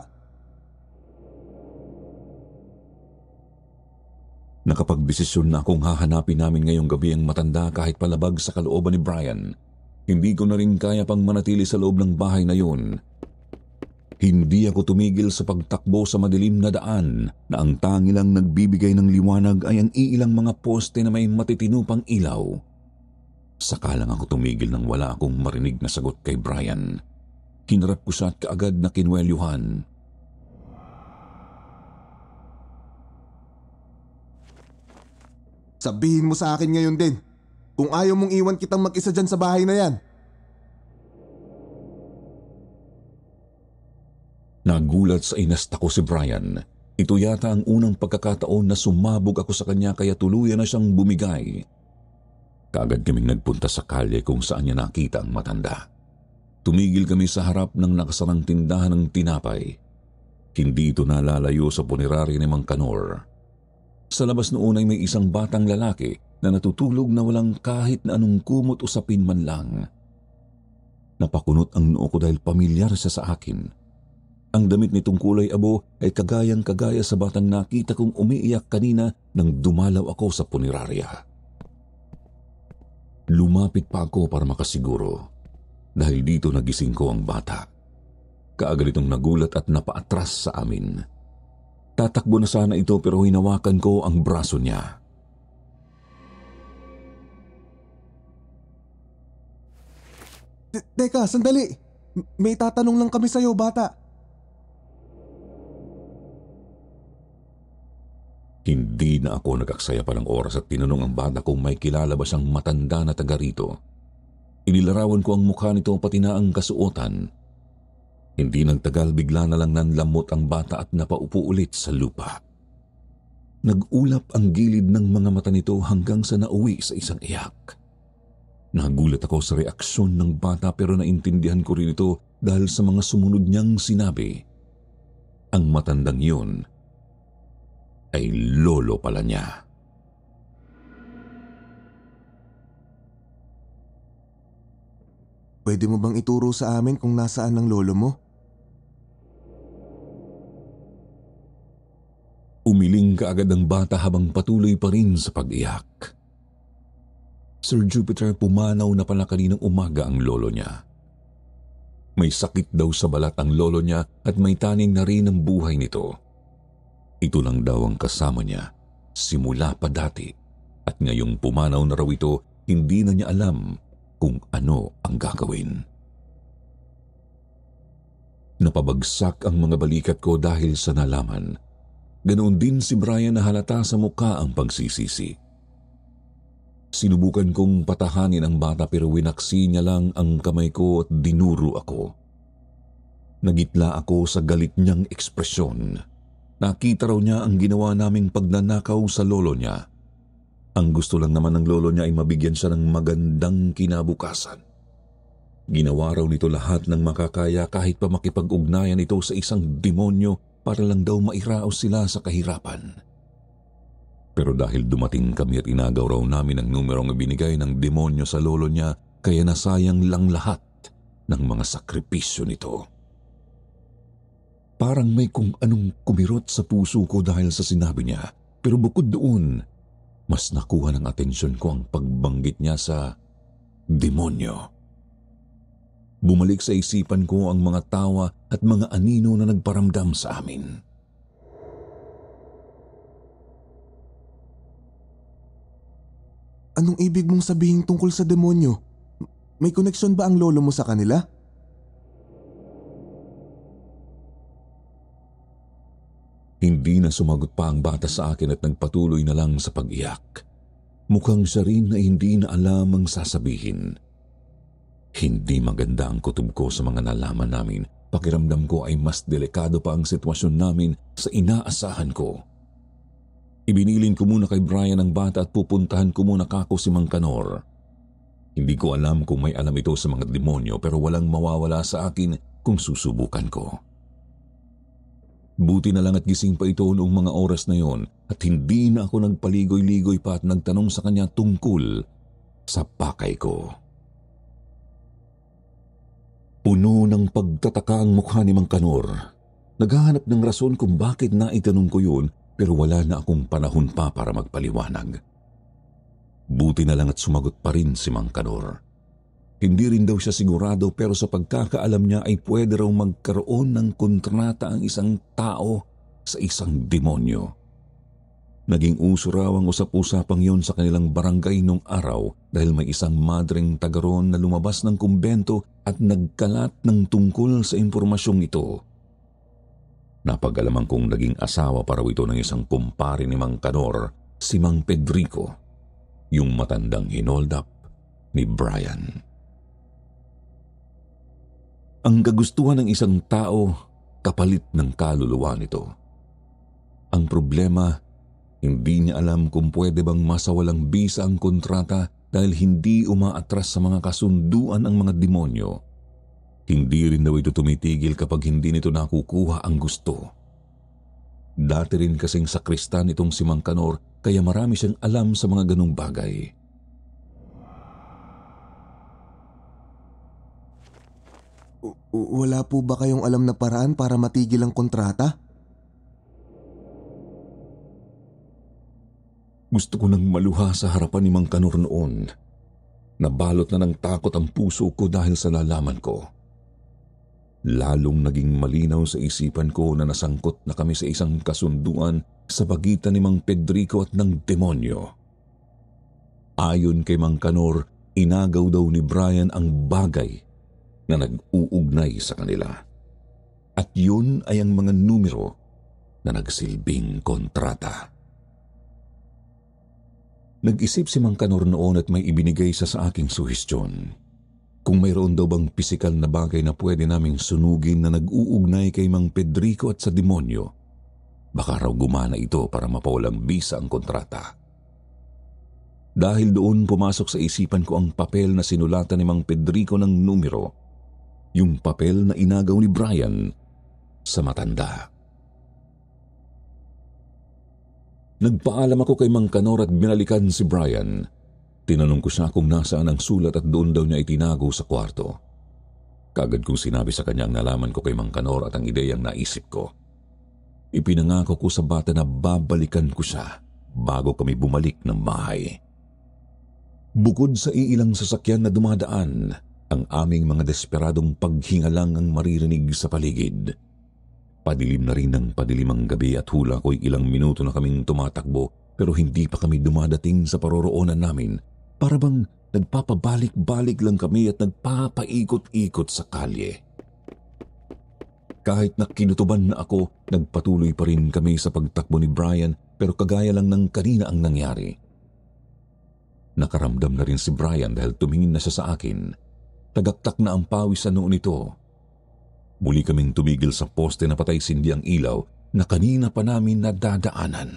Nakapagbisisyon na akong hahanapin namin ngayong gabi ang matanda kahit palabag sa kalooban ni Brian. Hindi ko na rin kaya pang manatili sa loob ng bahay na yun. Hindi ako tumigil sa pagtakbo sa madilim na daan na ang tangilang nagbibigay ng liwanag ay ang iilang mga poste na may matitino ilaw. Saka lang ako tumigil nang wala akong marinig na sagot kay Brian. Kinrap ko siya at kaagad na kinwelyuhan. Sabihin mo sa akin ngayon din kung ayaw mong iwan kitang mag-isa dyan sa bahay na yan. Nagulat sa inasta ko si Brian. Ito yata ang unang pagkakataon na sumabog ako sa kanya kaya tuluyan na siyang bumigay. Kagad kaming nagpunta sa kalye kung saan niya nakita ang matanda. Tumigil kami sa harap ng nakasarang tindahan ng tinapay. Hindi ito nalalayo sa punerary ni Mang Kanor. Sa labas noon ay may isang batang lalaki na natutulog na walang kahit na anong kumot o sapin man lang. Napakunot ang noo ko dahil pamilyar siya sa akin. Ang damit nitong kulay abo ay kagayang kagaya sa batang nakita kong umiiyak kanina nang dumalaw ako sa punerarya. Lumapit pa ako para makasiguro dahil dito nagising ko ang bata. Kaagad itong nagulat at napaatras sa amin. Tatakbo na sana ito pero hinawakan ko ang braso niya. teka, sandali! may tatanong lang kami sa'yo, bata. Hindi na ako nagaksaya pa ng oras at tinanong ang bata kung may kilala ba siyang matanda na taga rito Inilarawan ko ang mukha nito pati na ang kasuotan. Hindi nang tagal bigla na lang nanlamot ang bata at napaupo ulit sa lupa. Nag-ulap ang gilid ng mga mata nito hanggang sa nauwi sa isang iyak. Nagulat ako sa reaksyon ng bata pero naintindihan ko rin ito dahil sa mga sumunod niyang sinabi. Ang matandang yun ay lolo pala niya. Pwede mo bang ituro sa amin kung nasaan ang lolo mo? Umiling agad ang bata habang patuloy pa rin sa pag-iyak. Sir Jupiter pumanaw na pala kaninang umaga ang lolo niya. May sakit daw sa balat ang lolo niya at may taning na rin ang buhay nito. Ito lang daw ang kasama niya simula pa dati at ngayong pumanaw na raw ito, hindi na niya alam kung ano ang gagawin. Napabagsak ang mga balikat ko dahil sa nalaman. Ganoon din si Brian na halata sa mukha ang pagsisisi. Sinubukan kong patahanin ang bata pero winaksi niya lang ang kamay ko at dinuro ako. Nagitla ako sa galit niyang ekspresyon. Nakita raw niya ang ginawa naming pagnanakaw sa lolo niya ang gusto lang naman ng lolo niya ay mabigyan siya ng magandang kinabukasan. Ginawa raw nito lahat ng makakaya kahit pa makipag-ugnayan ito sa isang demonyo para lang daw mairaos sila sa kahirapan. Pero dahil dumating kami at inagaw raw namin ang numero ng binigay ng demonyo sa lolo niya, kaya nasayang lang lahat ng mga sakripisyo nito. Parang may kung anong kumirot sa puso ko dahil sa sinabi niya, pero bukod doon, mas nakuha ng atensyon ko ang pagbanggit niya sa demonyo. Bumalik sa isipan ko ang mga tawa at mga anino na nagparamdam sa amin. Anong ibig mong sabihin tungkol sa demonyo? May koneksyon ba ang lolo mo sa kanila? Hindi na sumagot pa ang bata sa akin at nagpatuloy na lang sa pag-iyak. Mukhang siya rin na hindi na alam ang sasabihin. Hindi maganda ang kutob ko sa mga nalaman namin. Pakiramdam ko ay mas delikado pa ang sitwasyon namin sa inaasahan ko. Ibinilin ko muna kay Brian ang bata at pupuntahan ko muna kako si Mang Kanor. Hindi ko alam kung may alam ito sa mga demonyo pero walang mawawala sa akin kung susubukan ko. Buti na lang at gising pa ito noong mga oras na yon at hindi na ako nagpaligoy-ligoy pa at nagtanong sa kanya tungkol sa pakay ko. Puno ng pagtataka ang mukha ni Mang Kanor. Naghahanap ng rason kung bakit naitanong ko yun pero wala na akong panahon pa para magpaliwanag. Buti na lang at sumagot pa rin si Mang Kanor. Hindi rin daw siya sigurado pero sa pagkakaalam niya ay pwede raw magkaroon ng kontrata ang isang tao sa isang demonyo. Naging uso raw ang usap-usapang yon sa kanilang barangay nung araw dahil may isang madreng tagaroon na lumabas ng kumbento at nagkalat ng tungkol sa impormasyong ito. Napagalaman kong naging asawa para ito ng isang kumpare ni Mang Kanor, si Mang Pedrico, yung matandang hinoldap up ni Brian ang kagustuhan ng isang tao kapalit ng kaluluwa nito. Ang problema, hindi niya alam kung pwede bang masawalang bisa ang kontrata dahil hindi umaatras sa mga kasunduan ang mga demonyo. Hindi rin daw ito tumitigil kapag hindi nito nakukuha ang gusto. Dati rin kasing sakristan itong si Mangkanor kaya marami siyang alam sa mga ganong bagay. Wala po ba kayong alam na paraan para matigil ang kontrata? Gusto ko nang maluha sa harapan ni Mang Kanor noon. Nabalot na ng takot ang puso ko dahil sa nalaman ko. Lalong naging malinaw sa isipan ko na nasangkot na kami sa isang kasunduan sa pagitan ni Mang Pedrico at ng demonyo. Ayon kay Mang Kanor, inagaw daw ni Brian ang bagay na nag-uugnay sa kanila. At yun ay ang mga numero na nagsilbing kontrata. Nag-isip si Mang Kanor noon at may ibinigay sa sa aking suhestyon. Kung mayroon daw bang pisikal na bagay na pwede naming sunugin na nag-uugnay kay Mang Pedrico at sa demonyo, baka raw gumana ito para mapawalang bisa ang kontrata. Dahil doon pumasok sa isipan ko ang papel na sinulatan ni Mang Pedrico ng numero yung papel na inagaw ni Brian sa matanda. Nagpaalam ako kay Mang Kanor at binalikan si Brian. Tinanong ko siya kung nasaan ang sulat at doon daw niya itinago sa kwarto. Kagad kong sinabi sa kanya ang nalaman ko kay Mang Kanor at ang ideyang naisip ko. Ipinangako ko sa bata na babalikan ko siya bago kami bumalik ng bahay. Bukod sa iilang sasakyan na dumadaan, ang aming mga desperadong paghinga lang ang maririnig sa paligid. Padilim na rin ang padilim ang gabi at hula ko'y ilang minuto na kaming tumatakbo pero hindi pa kami dumadating sa paroroonan namin. Para bang nagpapabalik-balik lang kami at nagpapaikot-ikot sa kalye. Kahit nakinutuban na ako, nagpatuloy pa rin kami sa pagtakbo ni Brian pero kagaya lang ng kanina ang nangyari. Nakaramdam na rin si Brian dahil tumingin na siya sa akin. Tagaktak na ang pawis sa noon ito. Muli kaming tumigil sa poste na patay sindi ang ilaw na kanina pa namin nadadaanan.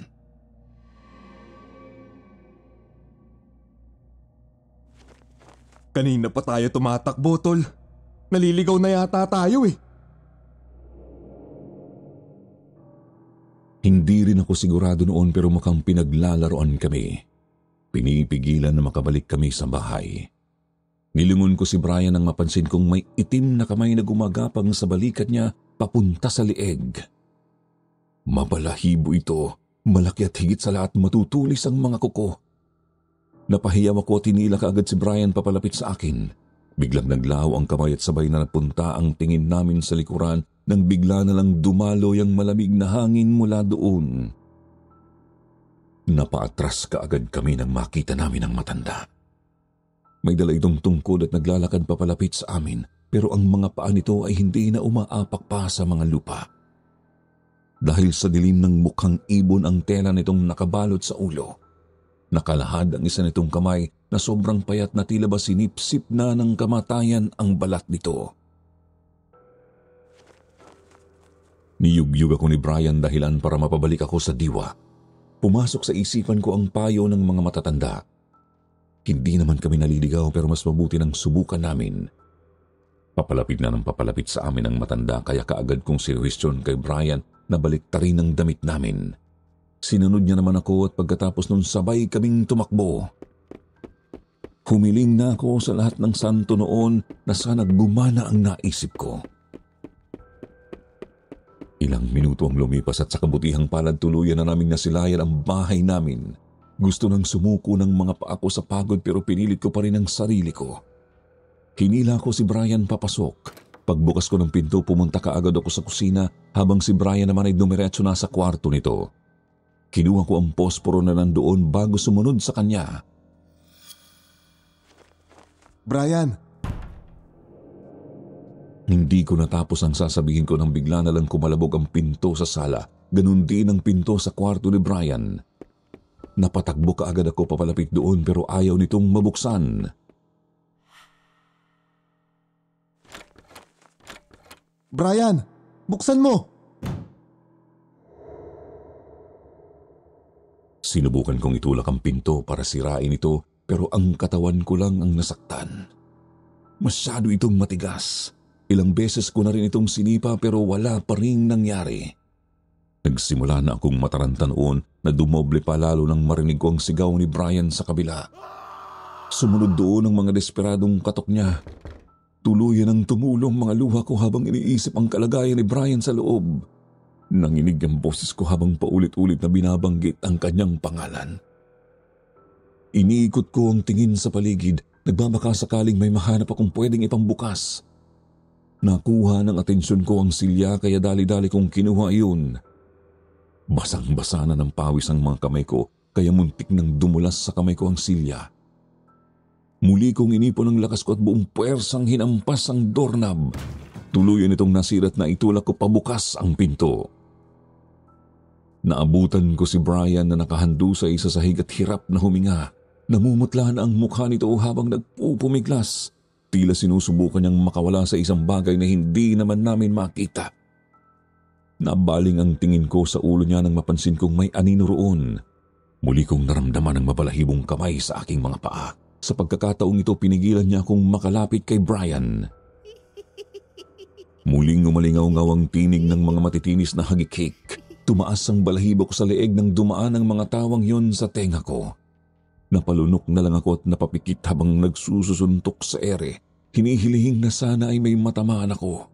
Kanina pa tayo tumatakbo, tol. Naliligaw na yata tayo eh. Hindi rin ako sigurado noon pero mukhang pinaglalaroan kami. Pinipigilan na makabalik kami sa bahay. Nilingon ko si Brian nang mapansin kong may itim na kamay na gumagapang sa balikat niya papunta sa lieg. Mabalahibo ito, malaki at higit sa lahat matutulis ang mga kuko. Napahiyam ako at tinila kaagad si Brian papalapit sa akin. Biglang naglaho ang kamay at sabay na napunta ang tingin namin sa likuran nang bigla na lang dumalo ang malamig na hangin mula doon. Napaatras kaagad kami nang makita namin ang matanda. May dalaidong tungkod at naglalakad papalapit sa amin pero ang mga paa nito ay hindi na umaapak pa sa mga lupa. Dahil sa dilim ng mukhang ibon ang tela nitong nakabalot sa ulo, nakalahad ang isa nitong kamay na sobrang payat na tila ba sinipsip na ng kamatayan ang balat nito. Niyugyug ako ni Brian dahilan para mapabalik ako sa diwa. Pumasok sa isipan ko ang payo ng mga matatanda hindi naman kami naliligaw pero mas mabuti ng subukan namin. Papalapit na ng papalapit sa amin ang matanda kaya kaagad kong sinwestiyon kay Brian na rin ang damit namin. Sinunod niya naman ako at pagkatapos nun sabay kaming tumakbo. Humiling na ako sa lahat ng santo noon na sana gumana ang naisip ko. Ilang minuto ang lumipas at sa kabutihang palad tuluyan na naming nasilayan ang bahay namin. Gusto nang sumuko ng mga paa ko sa pagod pero pinilit ko pa rin ang sarili ko. Hinila ko si Brian papasok. Pagbukas ko ng pinto, pumunta kaagad ako sa kusina habang si Brian naman ay dumiretso na sa kwarto nito. Kinuha ko ang posporo na nandoon bago sumunod sa kanya. Brian! Hindi ko natapos ang sasabihin ko nang bigla na lang kumalabog ang pinto sa sala. Ganun din ang pinto sa kwarto ni Brian. Brian! Napatakbo ka agad ako papalapit doon pero ayaw nitong mabuksan. Brian, buksan mo! Sinubukan kong itulak ang pinto para sirain ito pero ang katawan ko lang ang nasaktan. Masyado itong matigas. Ilang beses ko na rin itong sinipa pero wala pa rin nangyari. Nagsimula na akong mataranta noon na dumoble pa lalo nang marinig ko ang sigaw ni Brian sa kabila. Sumunod doon ang mga desperadong katok niya. Tuluyan ang tumulong mga luha ko habang iniisip ang kalagayan ni Brian sa loob. Nanginig ang boses ko habang paulit-ulit na binabanggit ang kanyang pangalan. Iniikot ko ang tingin sa paligid, nagbabaka sakaling may mahanap akong pwedeng ipambukas. Nakuha ng atensyon ko ang silya kaya dali-dali kong kinuha iyon. Basang-basa na ng pawis ang mga kamay ko kaya muntik nang dumulas sa kamay ko ang silya. Muli kong inipon ang lakas ko at buong puwersang hinampas ang doorknob. Tuluyan itong nasirat na itulak ko pabukas ang pinto. Naabutan ko si Brian na nakahandu sa isa sa higat hirap na huminga. Namumutlahan ang mukha nito habang nagpupumiglas. Tila sinusubukan niyang makawala sa isang bagay na hindi naman namin makita. Nabaling ang tingin ko sa ulo niya nang mapansin kong may anino roon. Muli kong naramdaman ang mabalahibong kamay sa aking mga paa. Sa pagkakataong ito, pinigilan niya akong makalapit kay Brian. Muling umalingaw-ngaw ang tinig ng mga matitinis na hagikik. Tumaas ang balahibo ko sa leeg nang dumaan ang mga tawang yon sa tenga ko. Napalunok na lang ako at napapikit habang nagsususuntok sa ere. Hinihilihing na sana ay may matamaan ako.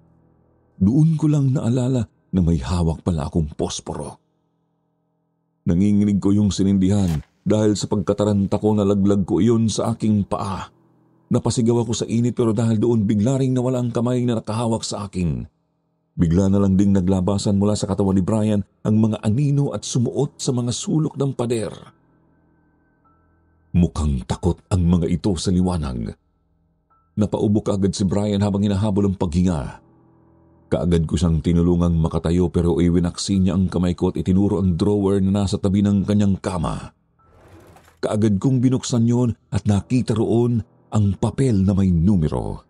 Doon ko lang naalala na may hawak pala akong posporo. Nanginginig ko yung sinindihan dahil sa pagkataranta ko nalaglag ko iyon sa aking paa. Napasigaw ako sa init pero dahil doon bigla ring nawala ang kamay na nakahawak sa akin. Bigla na lang ding naglabasan mula sa katawan ni Brian ang mga anino at sumuot sa mga sulok ng pader. Mukhang takot ang mga ito sa liwanag. Napaubo ka agad si Brian habang hinahabol ang paghinga. Kaagad ko siyang tinulungang makatayo pero iwinaksi niya ang kamay ko at itinuro ang drawer na nasa tabi ng kanyang kama. Kaagad kong binuksan yon at nakita roon ang papel na may numero.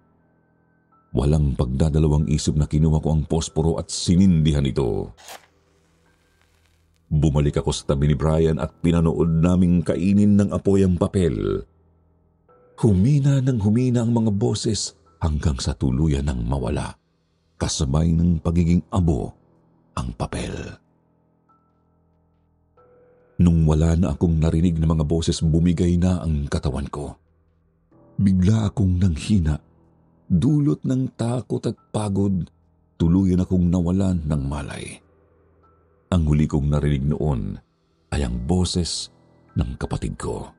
Walang pagdadalawang isip na kinuha ko ang posporo at sinindihan ito. Bumalik ako sa tabi ni Brian at pinanood naming kainin ng apoy ang papel. Humina ng humina ang mga boses hanggang sa tuluyan ng mawala kasabay ng pagiging abo ang papel. Nung wala na akong narinig ng mga boses bumigay na ang katawan ko. Bigla akong nanghina, dulot ng takot at pagod, tuluyan akong nawalan ng malay. Ang huli kong narinig noon ay ang boses ng kapatid ko.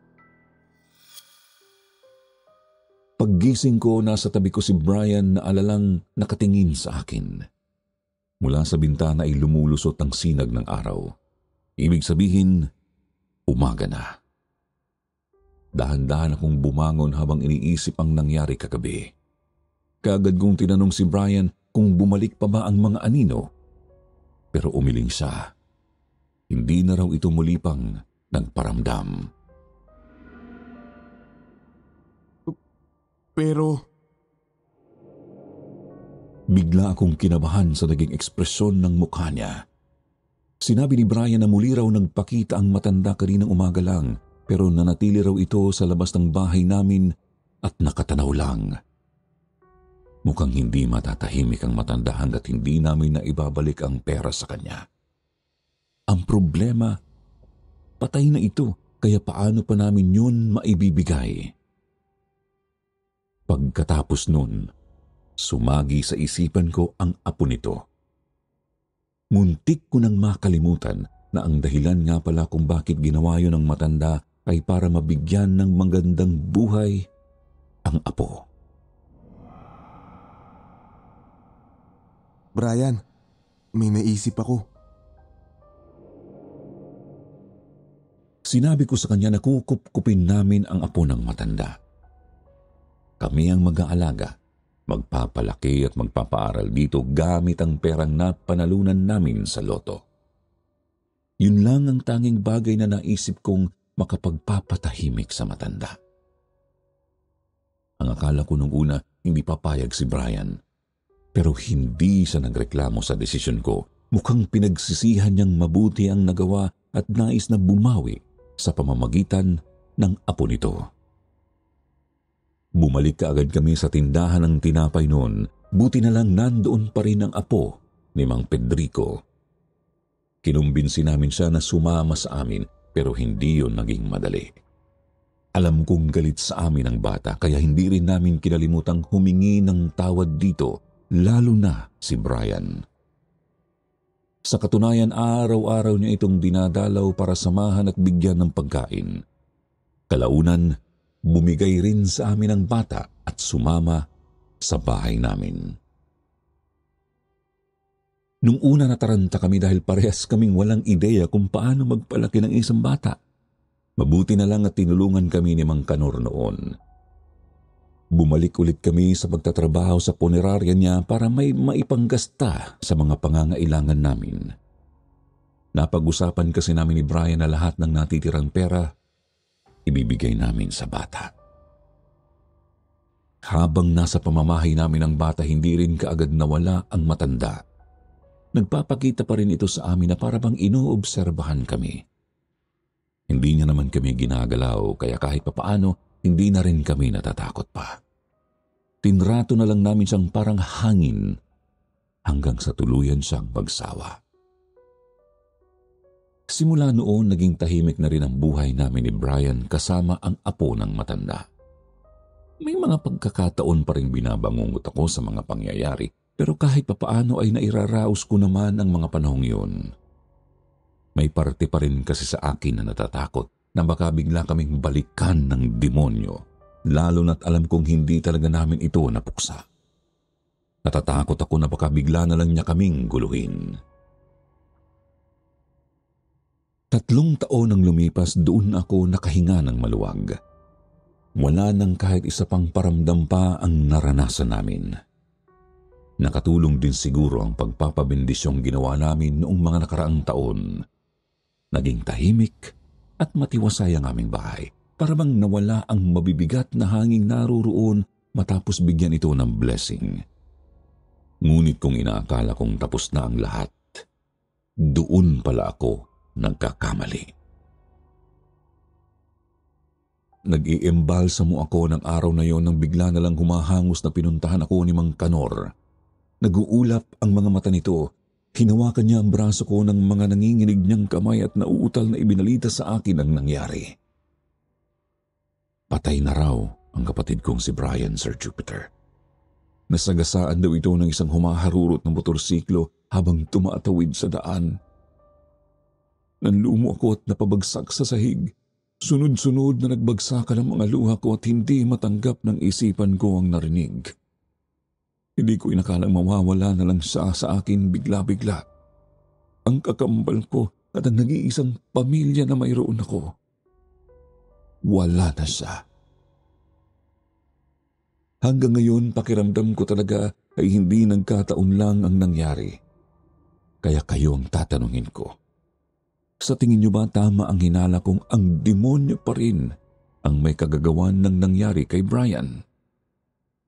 Paggising ko, nasa tabi ko si Brian na alalang nakatingin sa akin. Mula sa bintana ay lumulusot ang sinag ng araw. Ibig sabihin, umaga na. Dahan-dahan akong bumangon habang iniisip ang nangyari kagabi. Kaagad kong tinanong si Brian kung bumalik pa ba ang mga anino. Pero umiling siya. Hindi na raw ito muli pang nagparamdam. Pero... Bigla akong kinabahan sa naging ekspresyon ng mukha niya. Sinabi ni Brian na muli raw nagpakita ang matanda kaninang umaga lang pero nanatili raw ito sa labas ng bahay namin at nakatanaw lang. Mukhang hindi matatahimik ang matanda hanggat hindi namin na ibabalik ang pera sa kanya. Ang problema, patay na ito kaya paano pa namin yun maibibigay? Pagkatapos nun, sumagi sa isipan ko ang apo nito. Muntik ko nang makalimutan na ang dahilan nga pala kung bakit ginawa yun ng matanda ay para mabigyan ng magandang buhay ang apo. Brian, may naisip ako. Sinabi ko sa kanya na kukupkupin namin ang apo ng matanda. Kami ang mag-aalaga, magpapalaki at magpapaaral dito gamit ang perang napanalunan namin sa loto. Yun lang ang tanging bagay na naisip kong makapagpapatahimik sa matanda. Ang akala ko nung una, hindi papayag si Brian. Pero hindi sa nagreklamo sa desisyon ko. Mukhang pinagsisihan niyang mabuti ang nagawa at nais na bumawi sa pamamagitan ng apo nito. Bumalik ka kaagad kami sa tindahan ng tinapay noon. Buti na lang nandoon pa rin ang apo ni Mang Pedrico. Kinumbinsi namin siya na sumama sa amin pero hindi yon naging madali. Alam kong galit sa amin ang bata kaya hindi rin namin kinalimutang humingi ng tawad dito lalo na si Brian. Sa katunayan, araw-araw niya itong dinadalaw para samahan at bigyan ng pagkain. Kalaunan, bumigay rin sa amin ang bata at sumama sa bahay namin. Nung una nataranta kami dahil parehas kaming walang ideya kung paano magpalaki ng isang bata. Mabuti na lang at tinulungan kami ni Mang Kanor noon. Bumalik ulit kami sa pagtatrabaho sa punerarya niya para may maipanggasta sa mga pangangailangan namin. Napag-usapan kasi namin ni Brian na lahat ng natitirang pera ibibigay namin sa bata. Habang nasa pamamahay namin ang bata, hindi rin kaagad nawala ang matanda. Nagpapakita pa rin ito sa amin na parabang inoobserbahan kami. Hindi niya naman kami ginagalaw, kaya kahit papaano, hindi na rin kami natatakot pa. Tinrato na lang namin siyang parang hangin hanggang sa tuluyan siyang magsawa. Simula noon naging tahimik na rin ang buhay namin ni Brian kasama ang apo ng matanda. May mga pagkakataon pa rin binabangungot ako sa mga pangyayari pero kahit papaano ay nairaraos ko naman ang mga panahong yun. May parte pa rin kasi sa akin na natatakot na baka bigla kaming balikan ng demonyo lalo na't alam kong hindi talaga namin ito napuksa. Natatakot ako na baka bigla na lang niya kaming guluhin. Tatlong taon ang lumipas doon ako nakahinga ng maluwag. Wala nang kahit isa pang paramdam pa ang naranasan namin. Nakatulong din siguro ang pagpapabindisyong ginawa namin noong mga nakaraang taon. Naging tahimik at matiwasay ang aming bahay para bang nawala ang mabibigat na hanging naroroon matapos bigyan ito ng blessing. Ngunit kung inaakala kong tapos na ang lahat, doon pala ako nagkakamali. Nag-iimbalsa mo ako ng araw na yon nang bigla na lang humahangos na pinuntahan ako ni Mang Kanor. Naguulap ang mga mata nito. Hinawakan niya ang braso ko ng mga nanginginig niyang kamay at nauutal na ibinalita sa akin ang nangyari. Patay na raw ang kapatid kong si Brian, Sir Jupiter. Nasagasaan daw ito ng isang humaharurot na motorsiklo habang tumatawid sa daan. Nanlumo ako at napabagsak sa sahig. Sunod-sunod na nagbagsakan ang mga luha ko at hindi matanggap ng isipan ko ang narinig. Hindi ko inakalang mawawala na lang siya sa akin bigla-bigla. Ang kakambal ko at ang nag-iisang pamilya na mayroon ako. Wala na siya. Hanggang ngayon pakiramdam ko talaga ay hindi nagkataon lang ang nangyari. Kaya kayo ang tatanungin ko. Sa tingin niyo ba tama ang hinala kong ang demonyo pa rin ang may kagagawan ng nangyari kay Brian?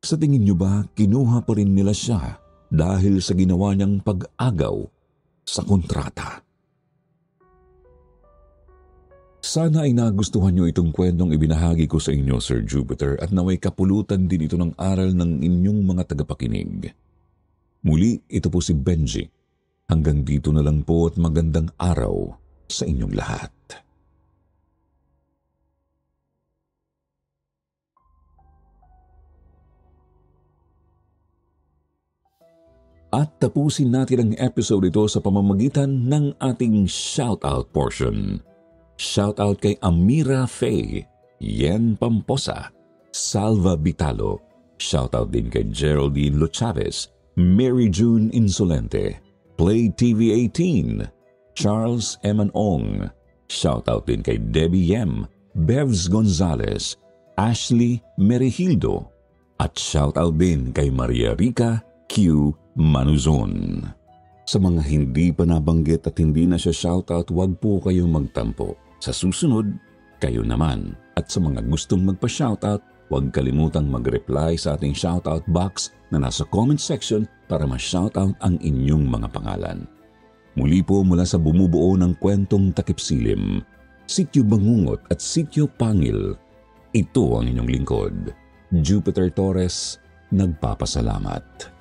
Sa tingin niyo ba kinuha pa rin nila siya dahil sa ginawa niyang pag-agaw sa kontrata? Sana ay nagustuhan niyo itong kwentong ibinahagi ko sa inyo, Sir Jupiter, at naway kapulutan din ito ng aral ng inyong mga tagapakinig. Muli, ito po si Benji. Hanggang dito na lang po at magandang araw sa inyong lahat. At tapusin natin ang episode ito sa pamamagitan ng ating shoutout portion. Shoutout kay Amira Faye, Yen Pamposa, Salva Bitalo. Shoutout din kay Geraldine Lo Chavez, Mary June Insolente, Play TV 18, Charles Emanong, shoutout din kay Debbie Yem, Bevs Gonzales, Ashley Merihildo, at shoutout din kay Maria Rica Q. Manuzon. Sa mga hindi pa nabanggit at hindi na siya shoutout, wag po kayong magtampo. Sa susunod, kayo naman. At sa mga gustong magpa-shoutout, huwag kalimutang mag-reply sa ating shoutout box na nasa comment section para ma-shoutout ang inyong mga pangalan. Muli po mula sa bumubuo ng kwentong takip silim, Sikyo Bangungot at Sikyo Pangil, ito ang inyong lingkod, Jupiter Torres, nagpapasalamat.